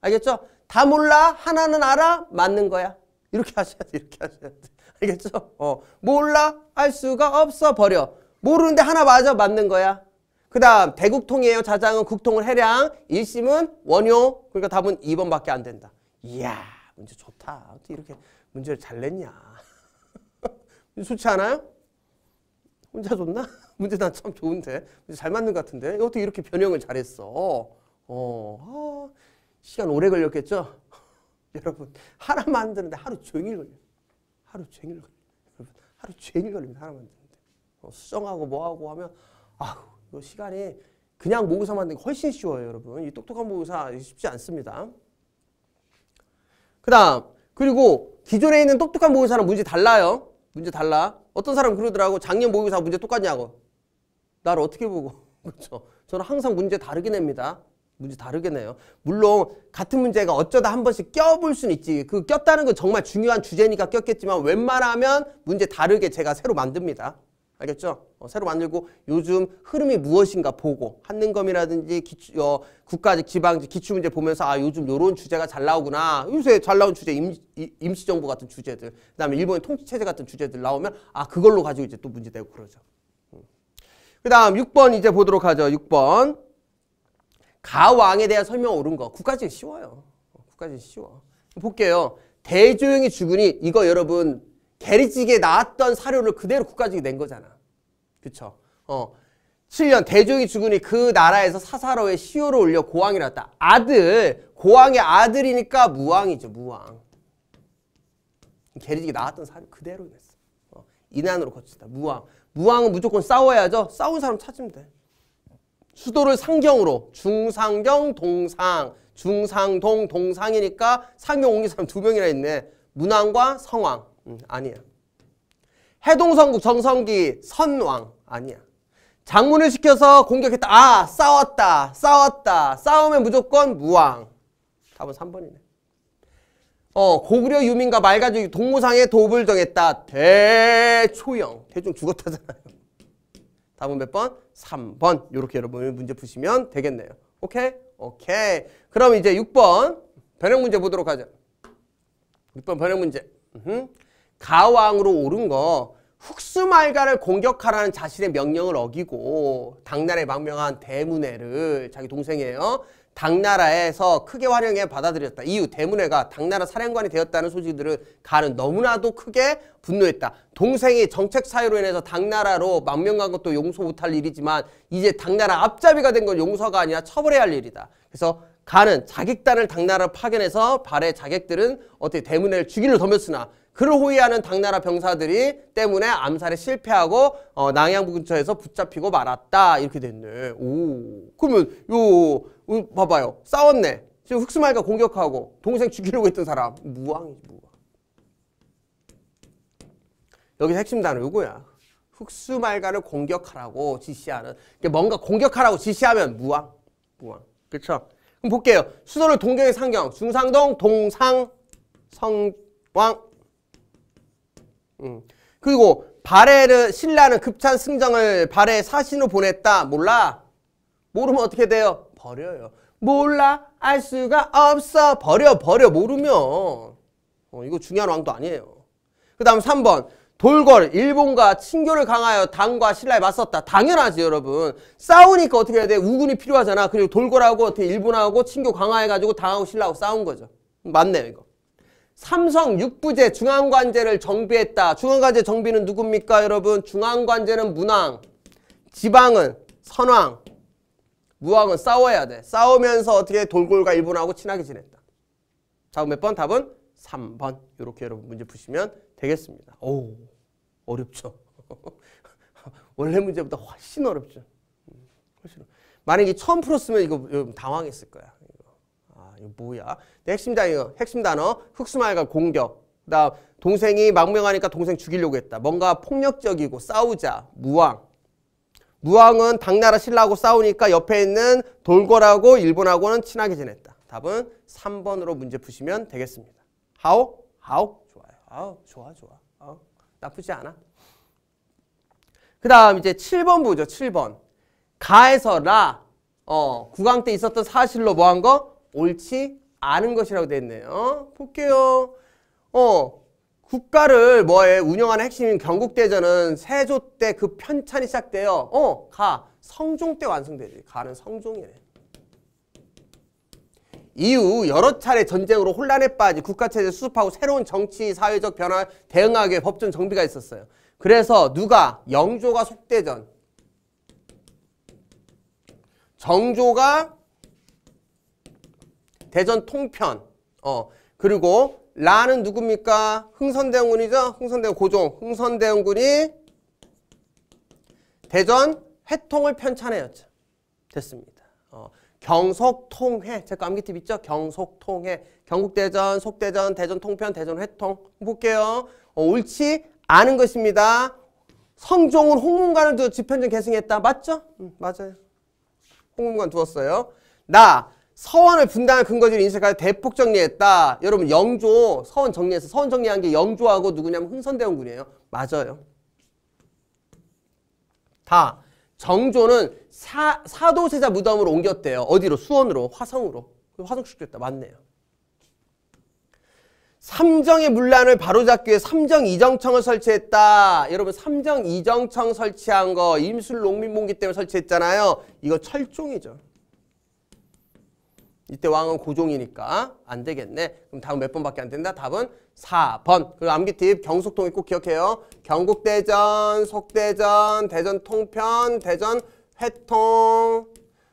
알겠죠? 다 몰라 하나는 알아 맞는 거야. 이렇게 하셔야 돼. 이렇게 하셔야 돼. 알겠죠? 어. 몰라. 알 수가 없어. 버려. 모르는데 하나 맞아. 맞는 거야. 그 다음 대국통이에요. 자장은 국통을 해량. 일심은 원효. 그러니까 답은 2번밖에 안 된다. 이야 문제 좋다. 어떻게 이렇게 문제를 잘 냈냐. [LAUGHS] 좋지 않아요? 혼자 좋나? [LAUGHS] 문제 난 참 좋은데. 문제 잘 맞는 것 같은데. 어떻게 이렇게 변형을 잘했어. 어. 어. 시간 오래 걸렸겠죠? [LAUGHS] 여러분 하나 만드는데 하루 종일 걸려요. 하루 종일 걸려요. 하루 종일 걸립니다. 하나 만드는데. 뭐 수정하고 뭐하고 하면 아우 이거 시간이 그냥 모의사 만드는 게 훨씬 쉬워요. 여러분 이 똑똑한 모의사 쉽지 않습니다. 그 다음 그리고 기존에 있는 똑똑한 모의사랑 문제 달라요. 문제 달라. 어떤 사람 그러더라고 작년 모의사 문제 똑같냐고. 나를 어떻게 보고. [LAUGHS] 그렇죠. 저는 항상 문제 다르게 냅니다. 문제 다르겠네요 물론 같은 문제가 어쩌다 한 번씩 껴볼 수는 있지. 그 꼈다는 건 정말 중요한 주제니까 꼈겠지만 웬만하면 문제 다르게 제가 새로 만듭니다. 알겠죠? 어, 새로 만들고 요즘 흐름이 무엇인가 보고 한능검이라든지 기초, 어, 국가직, 지방직, 기출문제 보면서 아 요즘 요런 주제가 잘 나오구나. 요새 잘 나온 주제 임, 임시정부 같은 주제들 그다음에 일본의 통치체제 같은 주제들 나오면 아 그걸로 가지고 이제 또 문제 되고 그러죠. 음. 그 다음 6번 이제 보도록 하죠. 6번 가왕에 대한 설명 옳은 거. 국가지는 쉬워요. 국가지는 쉬워. 볼게요. 대조영이 죽으니 이거 여러분 게리직에 나왔던 사료를 그대로 국가직이 낸 거잖아. 그쵸? 어. 7년 대조영이 죽으니 그 나라에서 사사로의 시호를 올려 고왕이 났다. 아들, 고왕의 아들이니까 무왕이죠. 무왕. 게리직이 나왔던 사료 그대로 냈어. 어. 이난으로 거친다. 무왕. 무왕은 무조건 싸워야죠. 싸운 사람 찾으면 돼. 수도를 상경으로 중상경 동상 중상동 동상이니까 상경 옮긴 사람 두 명이나 있네. 문왕과 성왕 음, 아니야. 해동성국 정성기 선왕 아니야. 장문을 시켜서 공격했다. 아 싸웠다 싸웠다 싸움에 무조건 무왕. 답은 3번이네. 어 고구려 유민과 말가죽 동무상에 도움을 정했다. 대초영. 대충 죽었다잖아요. [LAUGHS] 답은 몇 번? 3번 이렇게 여러분 이 문제 푸시면 되겠네요. 오케이? 오케이. 그럼 이제 6번 변형 문제 보도록 하죠. 6번 변형 문제. 으흠. 가왕으로 오른 거 흑수말가를 공격하라는 자신의 명령을 어기고 당나라에 망명한 대문해를 자기 동생이에요. 당나라에서 크게 활용해 받아들였다. 이후 대문회가 당나라 사령관이 되었다는 소식들을 가는 너무나도 크게 분노했다. 동생이 정책 사유로 인해서 당나라로 망명간 것도 용서 못할 일이지만 이제 당나라 앞잡이가 된 건 용서가 아니라 처벌해야 할 일이다. 그래서 가는 자객단을 당나라로 파견해서 발해 자객들은 어떻게 대문회를 죽이를 덤볐으나 그를 호위하는 당나라 병사들이 때문에 암살에 실패하고 어, 낭양 부 근처에서 붙잡히고 말았다 이렇게 됐네. 오 그러면 요 어, 봐봐요 싸웠네. 지금 흑수말과 공격하고 동생 죽이려고 했던 사람 무왕이지 무왕. 여기 핵심 단어 요거야. 흑수말가를 공격하라고 지시하는 그러니까 뭔가 공격하라고 지시하면 무왕 무왕 그쵸 그럼 볼게요. 수도를 동경의 상경 중상동 동상 성왕 음. 그리고 발해를 신라는 급찬 승정을 발해 사신으로 보냈다. 몰라. 모르면 어떻게 돼요? 버려요. 몰라. 알 수가 없어. 버려. 버려. 모르면. 어, 이거 중요한 왕도 아니에요. 그 다음 3번. 돌궐, 일본과 친교를 강하여 당과 신라에 맞섰다. 당연하지, 여러분. 싸우니까 어떻게 해야 돼? 우군이 필요하잖아. 그리고 돌궐하고 어떻게 일본하고 친교 강화해가지고 당하고 신라하고 싸운 거죠. 맞네요, 이거. 삼성 육부제 중앙관제를 정비했다. 중앙관제 정비는 누굽니까 여러분? 중앙관제는 문왕, 지방은 선왕, 무왕은 싸워야 돼. 싸우면서 어떻게 돌골과 일본하고 친하게 지냈다. 다음 몇 번? 답은 3번. 이렇게 여러분 문제 푸시면 되겠습니다. 오 어렵죠. [LAUGHS] 원래 문제보다 훨씬 어렵죠. 훨씬 만약에 처음 풀었으면 이거 당황했을 거야. 아 이거 뭐야. 네, 핵심 단어, 핵심 단어 흑수마을과 공격. 그다음 동생이 망명하니까 동생 죽이려고 했다. 뭔가 폭력적이고 싸우자, 무왕. 무왕은 당나라 신라하고 싸우니까 옆에 있는 돌궐하고 일본하고는 친하게 지냈다. 답은 3번으로 문제 푸시면 되겠습니다. 하오? 하오? 좋아요. 아우, 좋아, 좋아. 어, 나쁘지 않아. 그 다음 이제 7번 보죠. 7번. 가에서 라. 어, 국왕 때 있었던 사실로 뭐 한 거? 옳지 아는 것이라고 되어 있네요. 어? 볼게요. 어, 국가를 뭐에 운영하는 핵심인 경국대전은 세조 때 그 편찬이 시작돼요. 어, 가. 성종 때 완성되지. 가는 성종이네. 이후 여러 차례 전쟁으로 혼란에 빠진 국가체제 수습하고 새로운 정치, 사회적 변화 대응하기 위해 법전 정비가 있었어요. 그래서 누가? 영조가 속대전. 정조가 대전 통편. 어 그리고 라는 누굽니까? 흥선대원군이죠. 흥선대원 고종. 흥선대원군이 대전 회통을 편찬해였죠. 됐습니다. 어, 경속통해. 제가 암기팁 있죠? 경속통해. 경국대전, 속대전, 대전 통편, 대전 회통. 볼게요. 어, 옳지 않은 것입니다. 성종은 홍문관을 두어 집현전 계승했다. 맞죠? 음, 맞아요. 홍문관 두었어요. 나 서원을 분당한 근거지로 인식하여 대폭 정리했다. 여러분 영조 서원 정리해서 서원 정리한 게 영조하고 누구냐면 흥선대원군이에요. 맞아요. 다 정조는 사, 사도세자 무덤으로 옮겼대요. 어디로? 수원으로, 화성으로. 그 화성축제였다. 맞네요. 삼정의 문란을 바로잡기 위해 삼정이정청을 설치했다. 여러분 삼정이정청 설치한 거 임술농민봉기 때문에 설치했잖아요. 이거 철종이죠. 이때 왕은 고종이니까 안 되겠네. 그럼 답은 몇 번밖에 안 된다? 답은 4번. 그리고 암기 팁 경속통일 꼭 기억해요. 경국대전, 속대전, 대전통편, 대전 회통,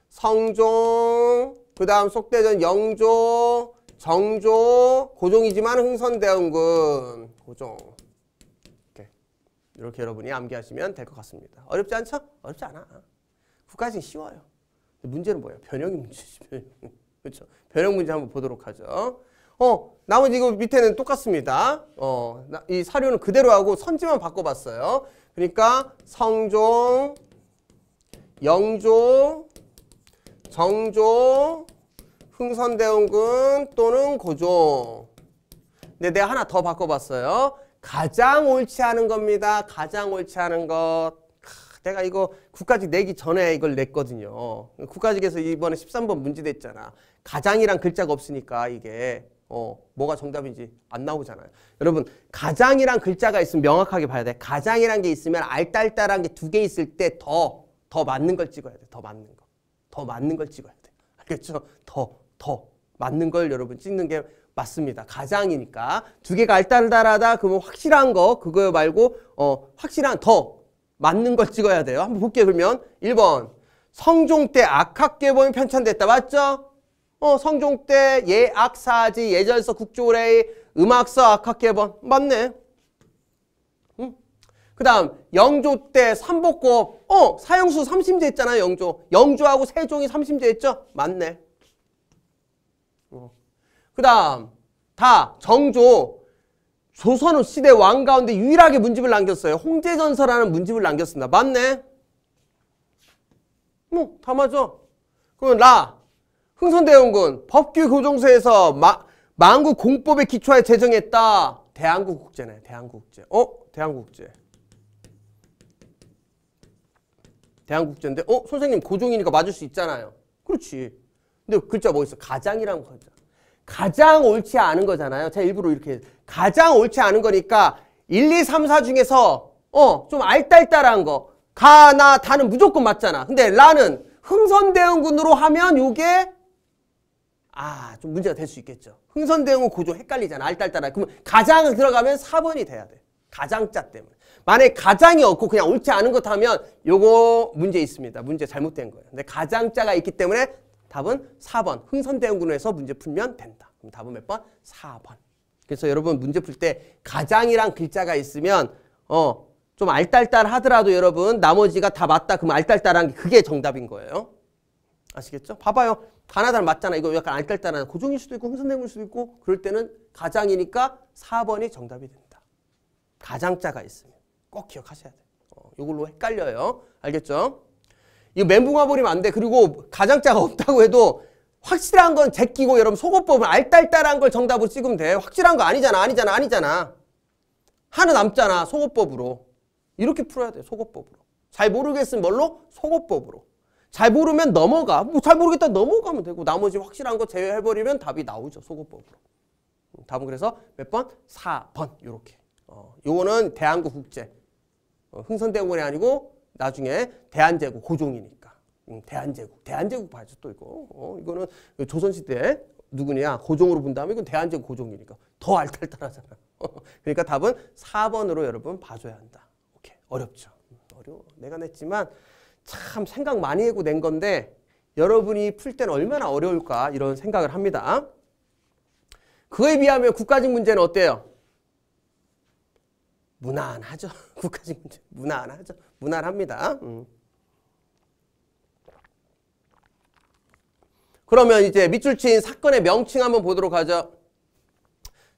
성종, 그 다음 속대전 영조, 정조, 고종이지만 흥선대원군, 고종. 이렇게, 여러분이 암기하시면 될 것 같습니다. 어렵지 않죠? 어렵지 않아. 국가지 쉬워요. 문제는 뭐예요? 변형이 문제지. 변형. 그렇죠. 변형 문제 한번 보도록 하죠. 어, 나머지 이거 밑에는 똑같습니다. 어, 이 사료는 그대로 하고 선지만 바꿔봤어요. 그러니까 성종, 영조, 정조, 흥선대원군 또는 고종. 근 내가 하나 더 바꿔봤어요. 가장 옳지 않은 겁니다. 가장 옳지 않은 것. 내가 이거 국가직 내기 전에 이걸 냈거든요. 국가직에서 이번에 13번 문제 됐잖아. 가장이란 글자가 없으니까 이게 어, 뭐가 정답인지 안 나오잖아요. 여러분, 가장이란 글자가 있으면 명확하게 봐야 돼. 가장이란 게 있으면 알딸딸한 게 두 개 있을 때 더, 더 맞는 걸 찍어야 돼. 더 맞는 거. 더 맞는 걸 찍어야 돼. 알겠죠? 더, 더 맞는 걸 여러분 찍는 게 맞습니다. 가장이니까. 두 개가 알딸딸하다 그러면 확실한 거, 그거 말고, 어, 확실한 더, 맞는 걸 찍어야 돼요. 한번 볼게요. 그러면 1번 성종 때 악학계 보면 편찬됐다. 맞죠? 어, 성종 때 예악사지, 예절서, 국조례의 음악서, 악학계번 맞네. 응? 그 다음 영조 때 삼복법 어 사형수 삼심제 했잖아요 영조 영조하고 세종이 삼심제 했죠? 맞네 어. 그 다음 다 정조 조선 은 시대 왕 가운데 유일하게 문집을 남겼어요. 홍제전서라는 문집을 남겼습니다. 맞네? 뭐, 다 맞아. 그럼 라, 흥선대원군, 법규교정서에서 마, 망국 공법의 기초에 제정했다. 대한국 국제네, 대한국 국제. 어? 대한국 국제. 대한국 국제인데, 어? 선생님, 고종이니까 맞을 수 있잖아요. 그렇지. 근데 글자 뭐 있어? 가장이라는 거죠. 가장 옳지 않은 거잖아요. 제가 일부러 이렇게 가장 옳지 않은 거니까 1, 2, 3, 4 중에서 어 좀 알딸딸한 거 가나 다는 무조건 맞잖아. 근데 라는 흥선대응군으로 하면 요게 아 좀 문제가 될 수 있겠죠. 흥선대응군 고조 헷갈리잖아. 알딸딸한. 그러면 가장 들어가면 4번이 돼야 돼. 가장자 때문에. 만약에 가장이 없고 그냥 옳지 않은 것 하면 요거 문제 있습니다. 문제 잘못된 거예요. 근데 가장자가 있기 때문에 답은 4번. 흥선대응군에서 문제 풀면 된다. 그럼 답은 몇 번? 4번. 그래서 여러분 문제 풀 때 가장이란 글자가 있으면 어 좀 알딸딸 하더라도 여러분 나머지가 다 맞다 그러면 알딸딸한 게 그게 정답인 거예요. 아시겠죠? 봐봐요. 가나다를 맞잖아. 이거 약간 알딸딸한 고정일 수도 있고 흥선대문일 수도 있고 그럴 때는 가장이니까 4번이 정답이 됩니다 가장자가 있으면 꼭 기억하셔야 돼요. 어, 이걸로 헷갈려요. 알겠죠? 이거 멘붕와 버리면 안 돼. 그리고 가장자가 없다고 해도 확실한 건 제끼고 여러분 속어법을 알딸딸한 걸 정답으로 찍으면 돼. 확실한 거 아니잖아. 아니잖아. 아니잖아. 하나 남잖아. 속어법으로. 이렇게 풀어야 돼. 속어법으로. 잘 모르겠으면 뭘로? 속어법으로. 잘 모르면 넘어가. 뭐 잘 모르겠다 넘어가면 되고 나머지 확실한 거 제외해버리면 답이 나오죠. 속어법으로. 음, 답은 그래서 몇 번? 4번 이렇게. 어, 요거는 대한국 국제. 어, 흥선대공원이 아니고 나중에 대한제국 고종이니까. 음, 대한제국, 대한제국 봐야죠 또 이거. 어, 이거는 그 조선시대 누구냐 고종으로 본다면 이건 대한제국 고종이니까 더 알탈탈하잖아. 어, 그러니까 답은 4번으로 여러분 봐줘야 한다. 오케이 어렵죠. 음, 어려워. 내가 냈지만 참 생각 많이 하고 낸 건데 여러분이 풀 때는 얼마나 어려울까 이런 생각을 합니다. 그에 비하면 국가직 문제는 어때요? 무난하죠. [LAUGHS] 국가직 문제 무난하죠. 무난합니다. 음. 그러면 이제 밑줄 친 사건의 명칭 한번 보도록 하죠.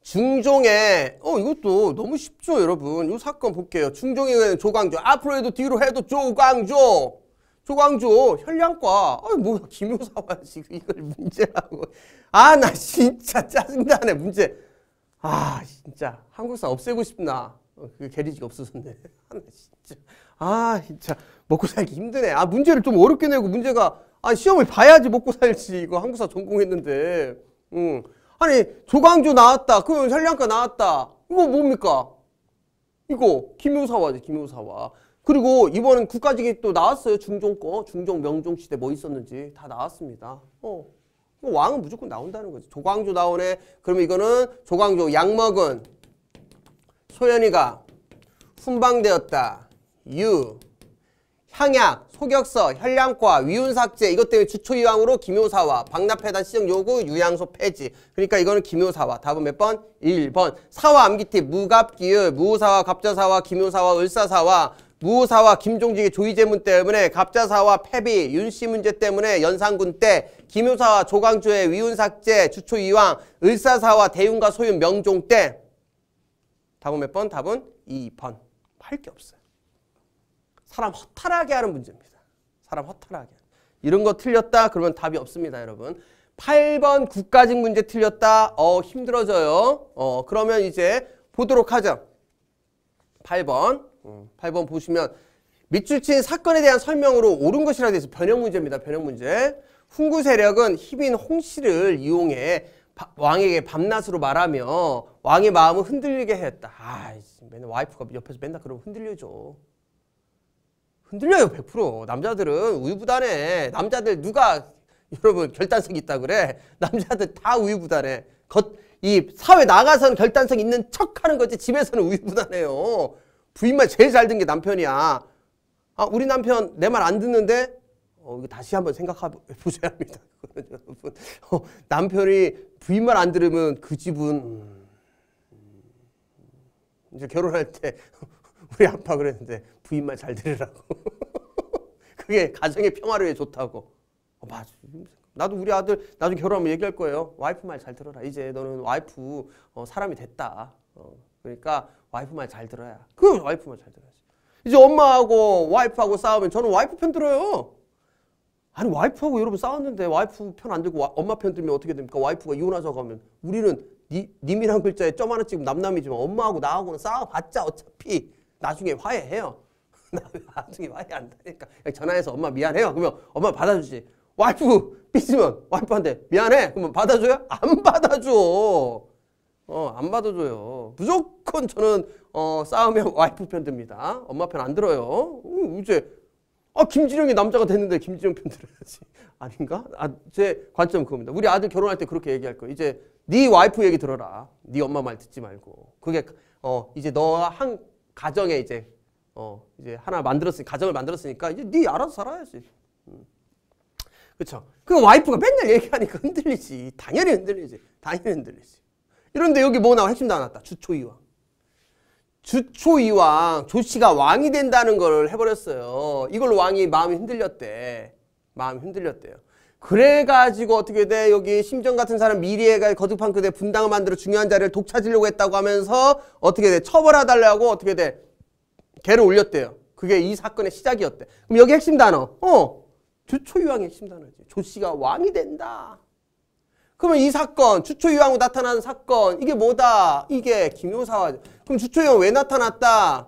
중종의 어 이것도 너무 쉽죠 여러분. 이 사건 볼게요. 중종의 조광조 앞으로 해도 뒤로 해도 조광조 조광조 현량과 아이 뭐야 김효사와 지금 이걸 문제라고 아 나 진짜 짜증나네 문제 아 진짜 한국사 없애고 싶나 어, 그 게리지가 없어서네데아 [LAUGHS] 진짜 아 진짜 먹고 살기 힘드네 아 문제를 좀 어렵게 내고 문제가 아 시험을 봐야지 먹고 살지 이거 한국사 전공했는데 응. 아니 조광조 나왔다 그 한량가 나왔다 이거 뭡니까 이거 김효사와지김효사와 그리고 이번엔 국가직이 또 나왔어요 중종 거 중종 명종 시대 뭐 있었는지 다 나왔습니다 어 뭐 왕은 무조건 나온다는 거지 조광조 나오네 그러면 이거는 조광조 양먹은 소현이가 훈방되었다 유 항약, 소격서, 혈량과, 위운삭제 이것 때문에 주초이황으로 기묘사와 박납해단 시정 요구, 유양소 폐지 그러니까 이거는 기묘사와 답은 몇 번? 1번 사와 암기티, 무갑기율, 무사와 갑자사와, 기묘사와, 을사사와 무사와 김종직의 조의제문 때문에 갑자사와 패비, 윤씨 문제 때문에 연산군 때 김효사와 조광조의 위운삭제, 주초이왕, 을사사와 대운과 소윤 명종 때 답은 몇 번? 답은 2번. 할 게 없어요. 사람 허탈하게 하는 문제입니다. 사람 허탈하게. 이런 거 틀렸다 그러면 답이 없습니다, 여러분. 8번 국가직 문제 틀렸다. 어, 힘들어져요. 어, 그러면 이제 보도록 하죠. 8번. 8번 어, 보시면 밑줄 친 사건에 대한 설명으로 옳은 것이라 돼서 변형 문제입니다. 변형 문제. 훈구 세력은 희빈 홍씨를 이용해 바, 왕에게 밤낮으로 말하며 왕의 마음을 흔들리게 했다. 아, 맨날 와이프가 옆에서 맨날 그러면 흔들려줘. 흔들려요 100% 남자들은 우유부단해 남자들 누가 여러분 결단성 있다 그래 남자들 다 우유부단해 겉, 이 사회 나가서는 결단성 있는 척 하는 거지 집에서는 우유부단해요 부인만 제일 잘든게 남편이야 아 우리 남편 내 말 안 듣는데 어, 이거 다시 한번 생각해보셔야 합니다 여러분 어, 남편이 부인 말 안 들으면 그 집은 음, 이제 결혼할 때 우리 아빠 그랬는데 부인말 잘 들으라고. [LAUGHS] 그게 가정의 평화를 위해 좋다고. 어, 맞아. 나도 우리 아들 나중에 결혼하면 얘기할 거예요. 와이프 말 잘 들어라. 이제 너는 와이프 어, 사람이 됐다. 어, 그러니까 와이프 말 잘 들어야. 그 와이프 말 잘 들어야지. 이제 엄마하고 와이프하고 싸우면 저는 와이프 편 들어요. 아니 와이프하고 여러분 싸웠는데 와이프 편 안 들고 와, 엄마 편 들면 어떻게 됩니까? 와이프가 이혼하자 가면 우리는 니, 님이란 글자에 점 하나 찍으면 남남이지만 엄마하고 나하고는 싸워봤자 어차피 나중에 화해해요. [LAUGHS] 나중에 화해 안다니까 전화해서 엄마 미안해요. 그러면 엄마 받아주지. 와이프 삐지면 와이프한테 미안해. 그러면 받아줘요? 안 받아줘. 어, 안 받아줘요. 무조건 저는 어, 싸우면 와이프 편 듭니다. 엄마 편 안 들어요. 음, 이제 아, 김지령이 남자가 됐는데 김지령 편 들어야지. [LAUGHS] 아닌가? 아, 제 관점 그겁니다. 우리 아들 결혼할 때 그렇게 얘기할 거예요. 이제 네 와이프 얘기 들어라. 네 엄마 말 듣지 말고. 그게 어, 이제 너와 한 가정에 이제 어 이제 하나 만들었으니 가정을 만들었으니까 이제 네 알아서 살아야지. 그렇죠. 그 와이프가 맨날 얘기하니까 흔들리지. 당연히 흔들리지. 당연히 흔들리지. 이런데 여기 뭐 나와 핵심 나왔다. 주초이왕. 주초이왕 조씨가 왕이 된다는 걸 해버렸어요. 이걸로 왕이 마음이 흔들렸대. 마음이 흔들렸대요. 그래가지고 어떻게 돼 여기 심정 같은 사람 미리에가 거듭한 그대 분당을 만들어 중요한 자리를 독차지려고 했다고 하면서 어떻게 돼 처벌하달라고 어떻게 돼 개를 올렸대요 그게 이 사건의 시작이었대 그럼 여기 핵심 단어 어 주초유황의 핵심 단어지 조씨가 왕이 된다 그러면 이 사건 주초유황으로 나타나는 사건 이게 뭐다 이게 김효사와 그럼 주초유황 왜 나타났다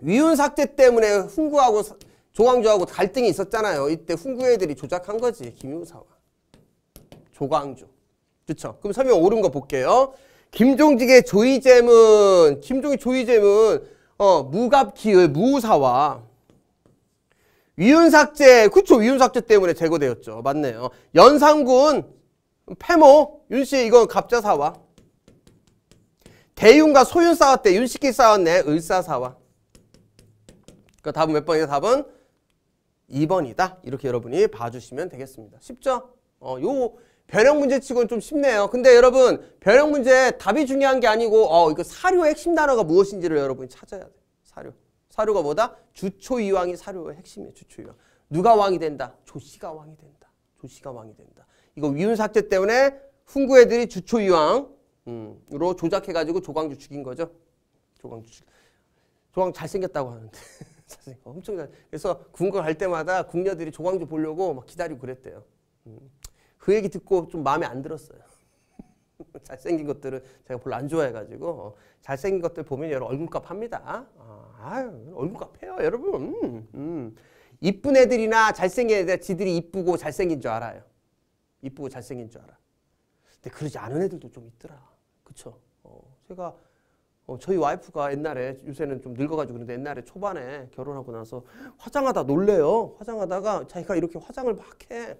위운삭제 때문에 흥구하고 조광조하고 갈등이 있었잖아요. 이때 훈구 애들이 조작한 거지. 김효사와 조광조. 그렇죠? 그럼 설명 옳은 거 볼게요. 김종직의 조이잼은 김종의 조이잼은 어, 무갑기의 무사와 위윤삭제 그쵸 위윤삭제 때문에 제거되었죠. 맞네요. 연산군 패모 윤씨 이건 갑자사와 대윤과 소윤 싸웠대. 윤식끼 싸웠네. 을사사와. 그그러 답은 몇 번이에요? 답은 2번이다. 이렇게 여러분이 봐주시면 되겠습니다. 쉽죠? 어, 요 변형 문제치고는 좀 쉽네요. 근데 여러분 변형 문제 답이 중요한 게 아니고 어, 이거 사료의 핵심 단어가 무엇인지를 여러분이 찾아야 돼요. 사료. 사료가 뭐다? 주초이왕이 사료의 핵심이에요. 주초이왕. 누가 왕이 된다? 조씨가 왕이 된다. 조씨가 왕이 된다. 이거 위운삭제 때문에 훈구 애들이 주초이왕으로 음, 조작해가지고 조광주 죽인 거죠. 조광주 죽. 조광 잘생겼다고 하는데. [LAUGHS] 사실 엄청 잘. 그래서 궁과갈 때마다 궁녀들이 조광조 보려고 막 기다리고 그랬대요. 음. 그 얘기 듣고 좀 마음에 안 들었어요. [LAUGHS] 잘생긴 것들은 제가 별로 안 좋아해가지고 어, 잘생긴 것들 보면 여러분 얼굴값 합니다. 아, 아유 얼굴값 해요 여러분. 음, 음. 이쁜 애들이나 잘생긴 애들 지들이 이쁘고 잘생긴 줄 알아요. 이쁘고 잘생긴 줄 알아. 근데 그러지 않은 애들도 좀 있더라. 그쵸? 어, 제가 어, 저희 와이프가 옛날에 요새는 좀 늙어가지고 그런데 옛날에 초반에 결혼하고 나서 화장하다 놀래요. 화장하다가 자기가 이렇게 화장을 막 해.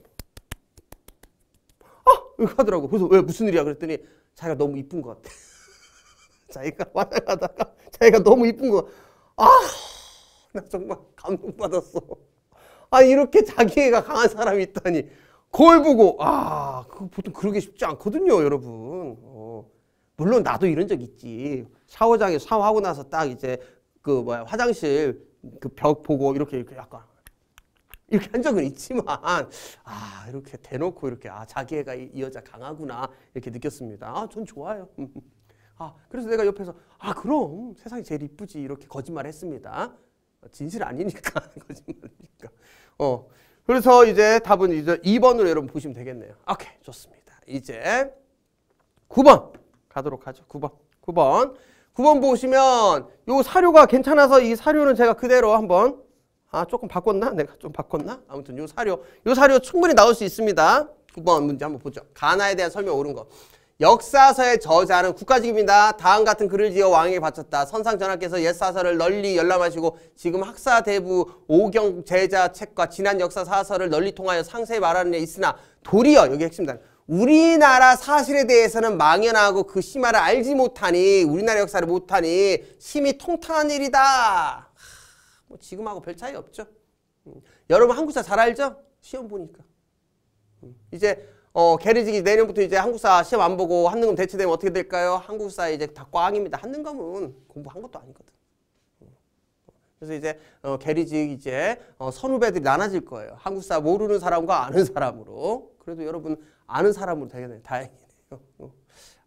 아! 이렇게 하더라고. 그래서 왜 무슨 일이야 그랬더니 자기가 너무 이쁜 것 같아. [LAUGHS] 자기가 화장하다가 자기가 너무 이쁜 거. 아! 나 정말 감동받았어. 아 이렇게 자기애가 강한 사람이 있다니. 거울 보고 아, 보통 그러기 쉽지 않거든요, 여러분. 어. 물론 나도 이런 적 있지. 샤워장에 샤워하고 나서 딱 이제 그 뭐야 화장실 그 벽 보고 이렇게 이렇게 약간 이렇게 한 적은 있지만 아 이렇게 대놓고 이렇게 아 자기애가 이, 여자 강하구나 이렇게 느꼈습니다. 아전 좋아요. [LAUGHS] 아 그래서 내가 옆에서 아 그럼 세상이 제일 이쁘지 이렇게 거짓말했습니다. 진실 아니니까 [LAUGHS] 거짓말이니까. 어 그래서 이제 답은 이제 2번으로 여러분 보시면 되겠네요. 오케이 좋습니다. 이제 9번. 가도록 하죠. 9번. 9번. 9번 보시면 요 사료가 괜찮아서 이 사료는 제가 그대로 한번 아 조금 바꿨나? 내가 좀 바꿨나? 아무튼 요 사료 요 사료 충분히 나올 수 있습니다. 9번 문제 한번 보죠. 가나에 대한 설명 옳은 거. 역사서의 저자는 국가직입니다. 다음 같은 글을 지어 왕에게 바쳤다. 선상 전하께서 옛 사서를 널리 열람하시고 지금 학사 대부 오경 제자 책과 지난 역사 사서를 널리 통하여 상세히 말하는 데 있으나 도리어 여기 핵심단 우리나라 사실에 대해서는 망연하고 그 심화를 알지 못하니 우리나라 역사를 못하니 심히 통탄한 일이다. 뭐 지금하고 별 차이 없죠. 음. 여러분 한국사 잘 알죠? 시험 보니까. 음. 이제 어, 개리직이 내년부터 이제 한국사 시험 안 보고 한능검 대체되면 어떻게 될까요? 한국사 이제 다 꽝입니다. 한능검은 공부한 것도 아니거든. 음. 그래서 이제 어, 개리직 이제 어, 선후배들이 나눠질 거예요. 한국사 모르는 사람과 아는 사람으로. 그래도 여러분 아는 사람으로 되게 다행이네요. 어.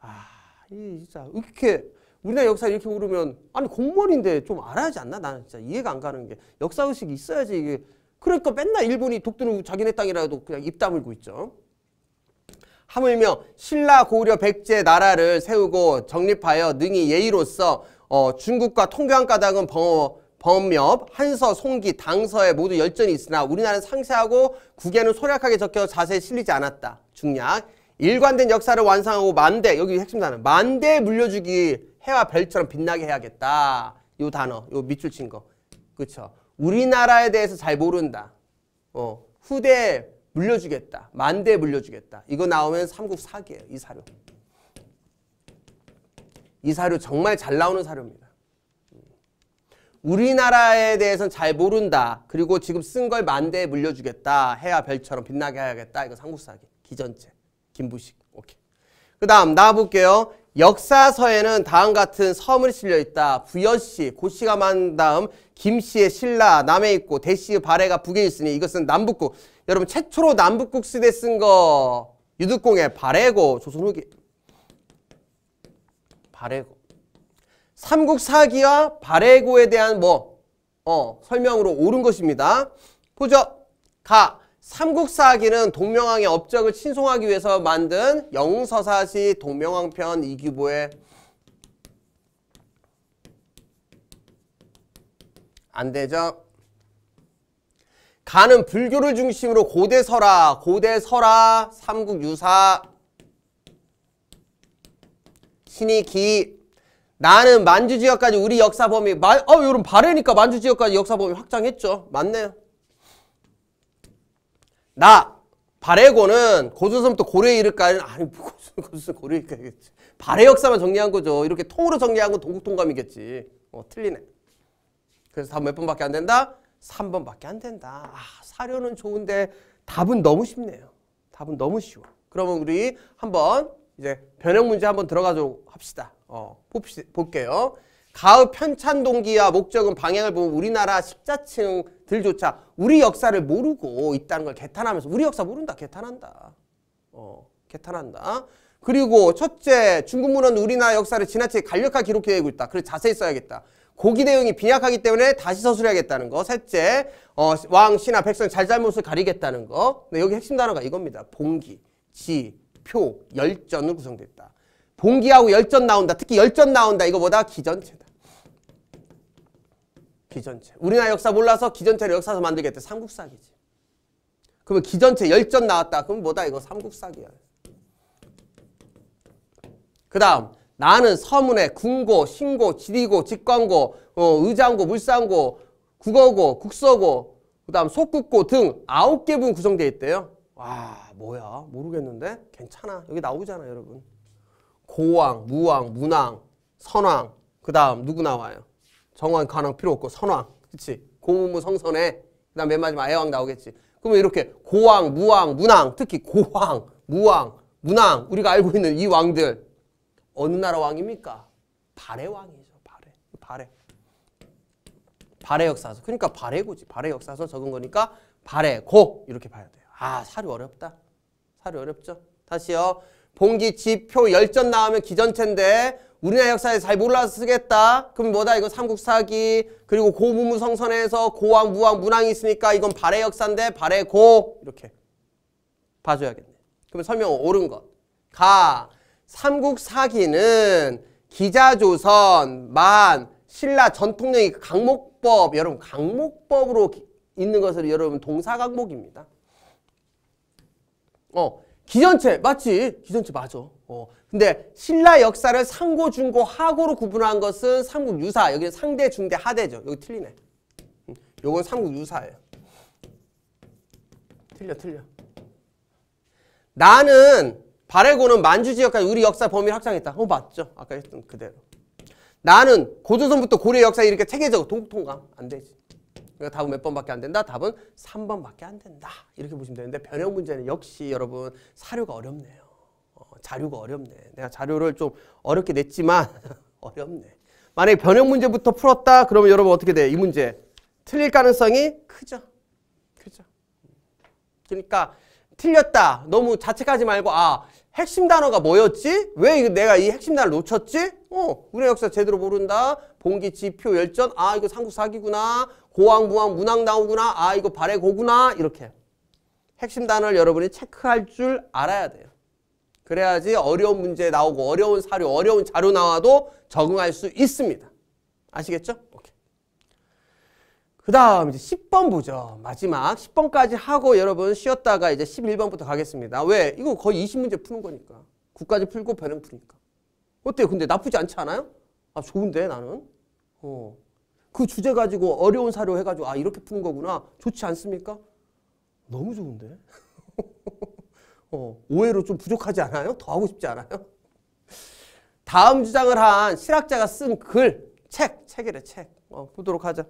아, 진짜 이렇게 우리나라 역사 이렇게 오르면 아니 공무원인데 좀 알아야지 않나? 나는 진짜 이해가 안 가는 게 역사 의식이 있어야지 이게 그러니까 맨날 일본이 독도는 자기네 땅이라도 그냥 입 다물고 있죠. 하물며 신라 고려 백제 나라를 세우고 정립하여 능히 예의로서 어, 중국과 통교한 까닭은 벙어 범엽, 한서, 송기, 당서에 모두 열전이 있으나 우리나라는 상세하고 국외는 소략하게 적혀 자세히 실리지 않았다. 중략. 일관된 역사를 완성하고 만대, 여기 핵심 단어. 만대 물려주기 해와 별처럼 빛나게 해야겠다. 요 단어, 요 밑줄 친 거. 그쵸? 우리나라에 대해서 잘 모른다. 어, 후대 에 물려주겠다. 만대 에 물려주겠다. 이거 나오면 삼국 사기예요. 이 사료. 이 사료 정말 잘 나오는 사료입니다. 우리나라에 대해서는 잘 모른다. 그리고 지금 쓴 걸 만대에 물려주겠다. 해야 별처럼 빛나게 해야겠다. 이거 삼국사기. 기전제. 김부식. 오케이. 그 다음 나와볼게요. 역사서에는 다음 같은 서문이 실려있다. 부여씨, 고씨가 만 다음 김씨의 신라, 남해 있고 대씨의 발해가 북에 있으니 이것은 남북국. 여러분 최초로 남북국 시대 쓴거 유득공의 발해고 조선 후기 발해고 삼국사기와 발해고에 대한 뭐 어, 설명으로 옳은 것입니다. 보죠. 가. 삼국사기는 동명왕의 업적을 친송하기 위해서 만든 영서사시 동명왕편 이규보의 안 되죠. 가는 불교를 중심으로 고대 설화, 고대 설화, 삼국 유사, 신이 기, 나는 만주 지역까지 우리 역사 범위 마, 어 여러분 바래니까 만주 지역까지 역사 범위 확장했죠. 맞네요. 나 바레고는 고조선부터 고려에 이르까는 아니 뭐 고조선 고조선 고려에 이르겠지. 바해 역사만 정리한 거죠. 이렇게 통으로 정리한 건 동국통감이겠지. 어, 틀리네. 그래서 답 몇 번밖에 안 된다? 3번밖에 안 된다. 아, 사료는 좋은데 답은 너무 쉽네요. 답은 너무 쉬워. 그러면 우리 한번 이제 변형 문제 한번 들어가죠 합시다. 어, 봅시, 볼게요. 가을 편찬 동기와 목적은 방향을 보면 우리나라 십자층들조차 우리 역사를 모르고 있다는 걸 개탄하면서 우리 역사 모른다 개탄한다. 어, 개탄한다. 그리고 첫째 중국문헌 우리나라 역사를 지나치게 간략하게 기록되고 해 있다. 그래서 자세히 써야겠다. 고기 내용이 빈약하기 때문에 다시 서술해야겠다는 거. 셋째 어, 왕, 신하, 백성 잘잘못을 가리겠다는 거. 근데 네, 여기 핵심 단어가 이겁니다. 봉기, 지, 표, 열전으로 구성됐다. 봉기하고 열전 나온다. 특히 열전 나온다. 이거 뭐다? 기전체다. 기전체. 우리나라 역사 몰라서 기전체를 역사서 만들겠대. 삼국사기지. 그러면 기전체 열전 나왔다. 그럼 뭐다? 이거 삼국사기야. 그 다음 나는 서문에 군고, 신고, 지리고, 직관고, 어, 의장고, 물상고, 국어고, 국서고, 그 다음 속국고 등 아홉 개분 구성되어 있대요. 와 뭐야 모르겠는데 괜찮아 여기 나오잖아 여러분. 고왕, 무왕, 문왕, 선왕 그 다음 누구 나와요? 정왕, 간왕 필요 없고 선왕 그치? 고무무 성선에 그 다음 맨 마지막 애왕 나오겠지 그러면 이렇게 고왕, 무왕, 문왕 특히 고왕, 무왕, 문왕 우리가 알고 있는 이 왕들 어느 나라 왕입니까? 발해 왕이죠 발해 발해 발해 역사서 그러니까 발해고지 발해 역사서 적은 거니까 발해 고 이렇게 봐야 돼요 아 사료 어렵다 사료 어렵죠 다시요 봉기, 지표, 열전 나오면 기전체인데 우리나라 역사에 잘 몰라서 쓰겠다. 그럼 뭐다? 이거 삼국사기 그리고 고무무성선에서 고왕, 무왕, 문왕이 있으니까 이건 발해 역사인데 발해 고 이렇게 봐줘야겠네. 그럼 설명 옳은 것. 가 삼국사기는 기자조선, 만, 신라, 전통령이 그 강목법 여러분 강목법으로 있는 것을 여러분 동사강목입니다. 어, 기전체 맞지? 기전체 맞아. 어. 근데 신라 역사를 상고, 중고, 하고로 구분한 것은 삼국 유사. 여기는 상대, 중대, 하대죠. 여기 틀리네. 요건 삼국 유사예요. 틀려, 틀려. 나는 바레고는 만주 지역까지 우리 역사 범위를 확장했다. 어, 맞죠. 아까 했던 그대로. 나는 고조선부터 고려 역사 이렇게 체계적으로 동통감 안 되지. 그러니까 답은 몇 번밖에 안 된다? 답은 3번밖에 안 된다. 이렇게 보시면 되는데 변형 문제는 역시 여러분 사료가 어렵네요. 어, 자료가 어렵네. 내가 자료를 좀 어렵게 냈지만 [LAUGHS] 어렵네. 만약에 변형 문제부터 풀었다 그러면 여러분 어떻게 돼? 요이 문제 틀릴 가능성이 크죠. 크죠. 그러니까 틀렸다. 너무 자책하지 말고 아 핵심 단어가 뭐였지? 왜 내가 이 핵심 단어를 놓쳤지? 어, 우리 역사 제대로 모른다. 봉기, 지표, 열전. 아, 이거 삼국사기구나. 고왕부왕 문왕 나오구나. 아 이거 발해 고구나. 이렇게. 핵심 단어를 여러분이 체크할 줄 알아야 돼요. 그래야지 어려운 문제 나오고 어려운 사료, 어려운 자료 나와도 적응할 수 있습니다. 아시겠죠? 오케이. 그 다음 이제 10번 보죠. 마지막 10번까지 하고 여러분 쉬었다가 이제 11번부터 가겠습니다. 왜? 이거 거의 20문제 푸는 거니까. 국까지 풀고 배는 푸니까. 어때요? 근데 나쁘지 않지 않아요? 아 좋은데 나는. 어. 그 주제 가지고 어려운 사료 해가지고 아 이렇게 푸는 거구나 좋지 않습니까? 너무 좋은데 [LAUGHS] 어, 오해로 좀 부족하지 않아요? 더 하고 싶지 않아요? 다음 주장을 한 실학자가 쓴 글, 책, 책이래 책 어, 보도록 하자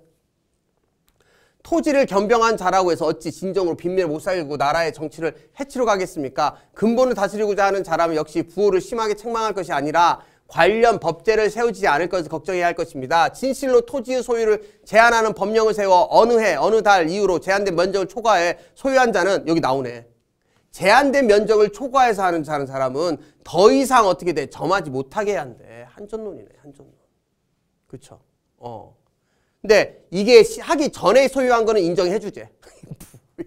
토지를 겸병한 자라고 해서 어찌 진정으로 빈민을 못 살리고 나라의 정치를 해치러 가겠습니까? 근본을 다스리고자 하는 자라면 역시 부호를 심하게 책망할 것이 아니라 관련 법제를 세우지 않을 것을 걱정해야 할 것입니다. 진실로 토지 소유를 제한하는 법령을 세워 어느 해, 어느 달 이후로 제한된 면적을 초과해 소유한 자는 여기 나오네. 제한된 면적을 초과해서 하는 사람은 더 이상 어떻게 돼? 점하지 못하게 해야 한대. 한전론이네, 한전론. 그쵸? 어. 근데 이게 하기 전에 소유한 거는 인정해주제.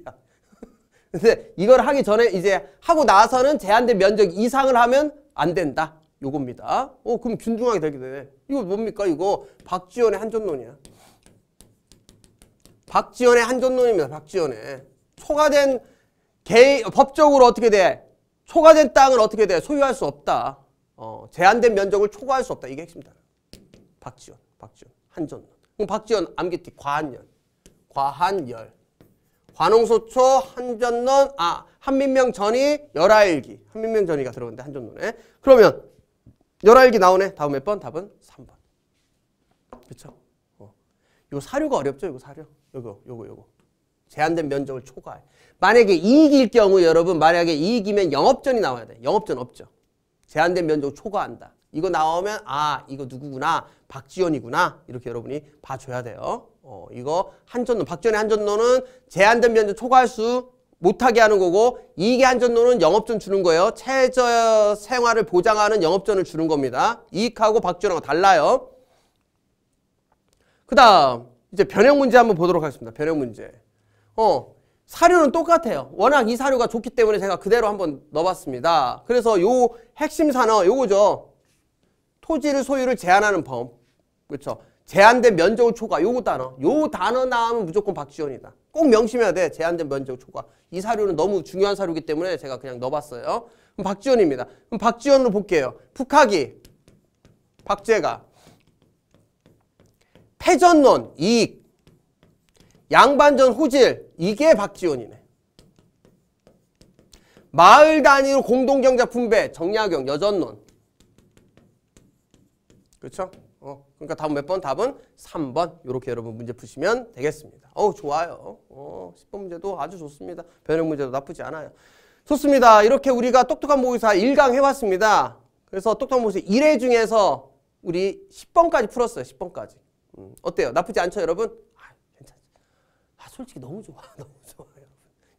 [LAUGHS] 근데 이걸 하기 전에 이제 하고 나서는 제한된 면적 이상을 하면 안 된다. 요겁니다. 어 그럼 균등하게 되게 되네. 이거 뭡니까 이거 박지원의 한전론이야. 박지원의 한전론입니다. 박지원의 초과된 개 법적으로 어떻게 돼? 초과된 땅을 어떻게 돼? 소유할 수 없다. 어, 제한된 면적을 초과할 수 없다. 이게 핵심이다. 박지원, 박지원, 한전론. 그럼 박지원 암기티 과한열, 과한열. 관홍소초 한전론 아 한민명 전이 열하일기 한민명 전이가 들어갔는데 한전론에 그러면 열알기 나오네. 다음 몇 번? 답은 3번. 그렇죠? 어. 요 사료가 어렵죠? 이거 사료. 요거, 요거, 요거. 제한된 면적을 초과해. 만약에 이익일 경우 여러분 만약에 이익이면 영업전이 나와야 돼. 영업전 없죠. 제한된 면적 을 초과한다. 이거 나오면 아 이거 누구구나 박지원이구나 이렇게 여러분이 봐줘야 돼요. 어, 이거 한전노 박지원의 한전노는 제한된 면적 초과할 수 못하게 하는 거고 이익의 안전론은 영업전 주는 거예요. 최저 생활을 보장하는 영업전을 주는 겁니다. 이익하고 박지원하고 달라요. 그 다음 이제 변형 문제 한번 보도록 하겠습니다. 변형 문제. 어 사료는 똑같아요. 워낙 이 사료가 좋기 때문에 제가 그대로 한번 넣어봤습니다. 그래서 요 핵심 산업 요거죠. 토지를 소유를 제한하는 법. 그렇죠. 제한된 면적을 초과 요거 단어. 요 단어 나오면 무조건 박지원이다. 꼭 명심해야 돼. 제한된 면적 초과. 이 사료는 너무 중요한 사료이기 때문에 제가 그냥 넣어봤어요. 그럼 박지원입니다. 그럼 박지원으로 볼게요. 북학이, 박재가, 패전론, 이익, 양반전 호질, 이게 박지원이네. 마을 단위로 공동경제 분배, 정약용, 여전론. 그렇죠? 어, 그러니까 답은 몇 번? 답은 3번. 이렇게 여러분 문제 푸시면 되겠습니다. 어우, 좋아요. 어, 10번 문제도 아주 좋습니다. 변형 문제도 나쁘지 않아요. 좋습니다. 이렇게 우리가 똑똑한 모의사 1강 해봤습니다. 그래서 똑똑한 모의사 1회 중에서 우리 10번까지 풀었어요. 10번까지. 음, 어때요? 나쁘지 않죠, 여러분? 아, 괜찮죠. 아, 솔직히 너무 좋아. [LAUGHS] 너무 좋아요.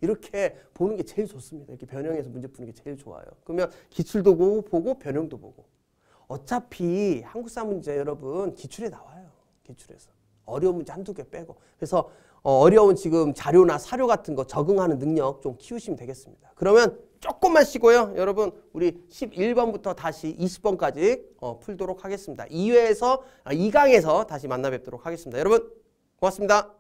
이렇게 보는 게 제일 좋습니다. 이렇게 변형해서 문제 푸는 게 제일 좋아요. 그러면 기출도 보고 변형도 보고. 어차피 한국사 문제 여러분 기출에 나와요. 기출에서. 어려운 문제 한두 개 빼고. 그래서 어, 어려운 지금 자료나 사료 같은 거 적응하는 능력 좀 키우시면 되겠습니다. 그러면 조금만 쉬고요. 여러분 우리 11번부터 다시 20번까지 어, 풀도록 하겠습니다. 2회에서 2강에서 아, 다시 만나 뵙도록 하겠습니다. 여러분 고맙습니다.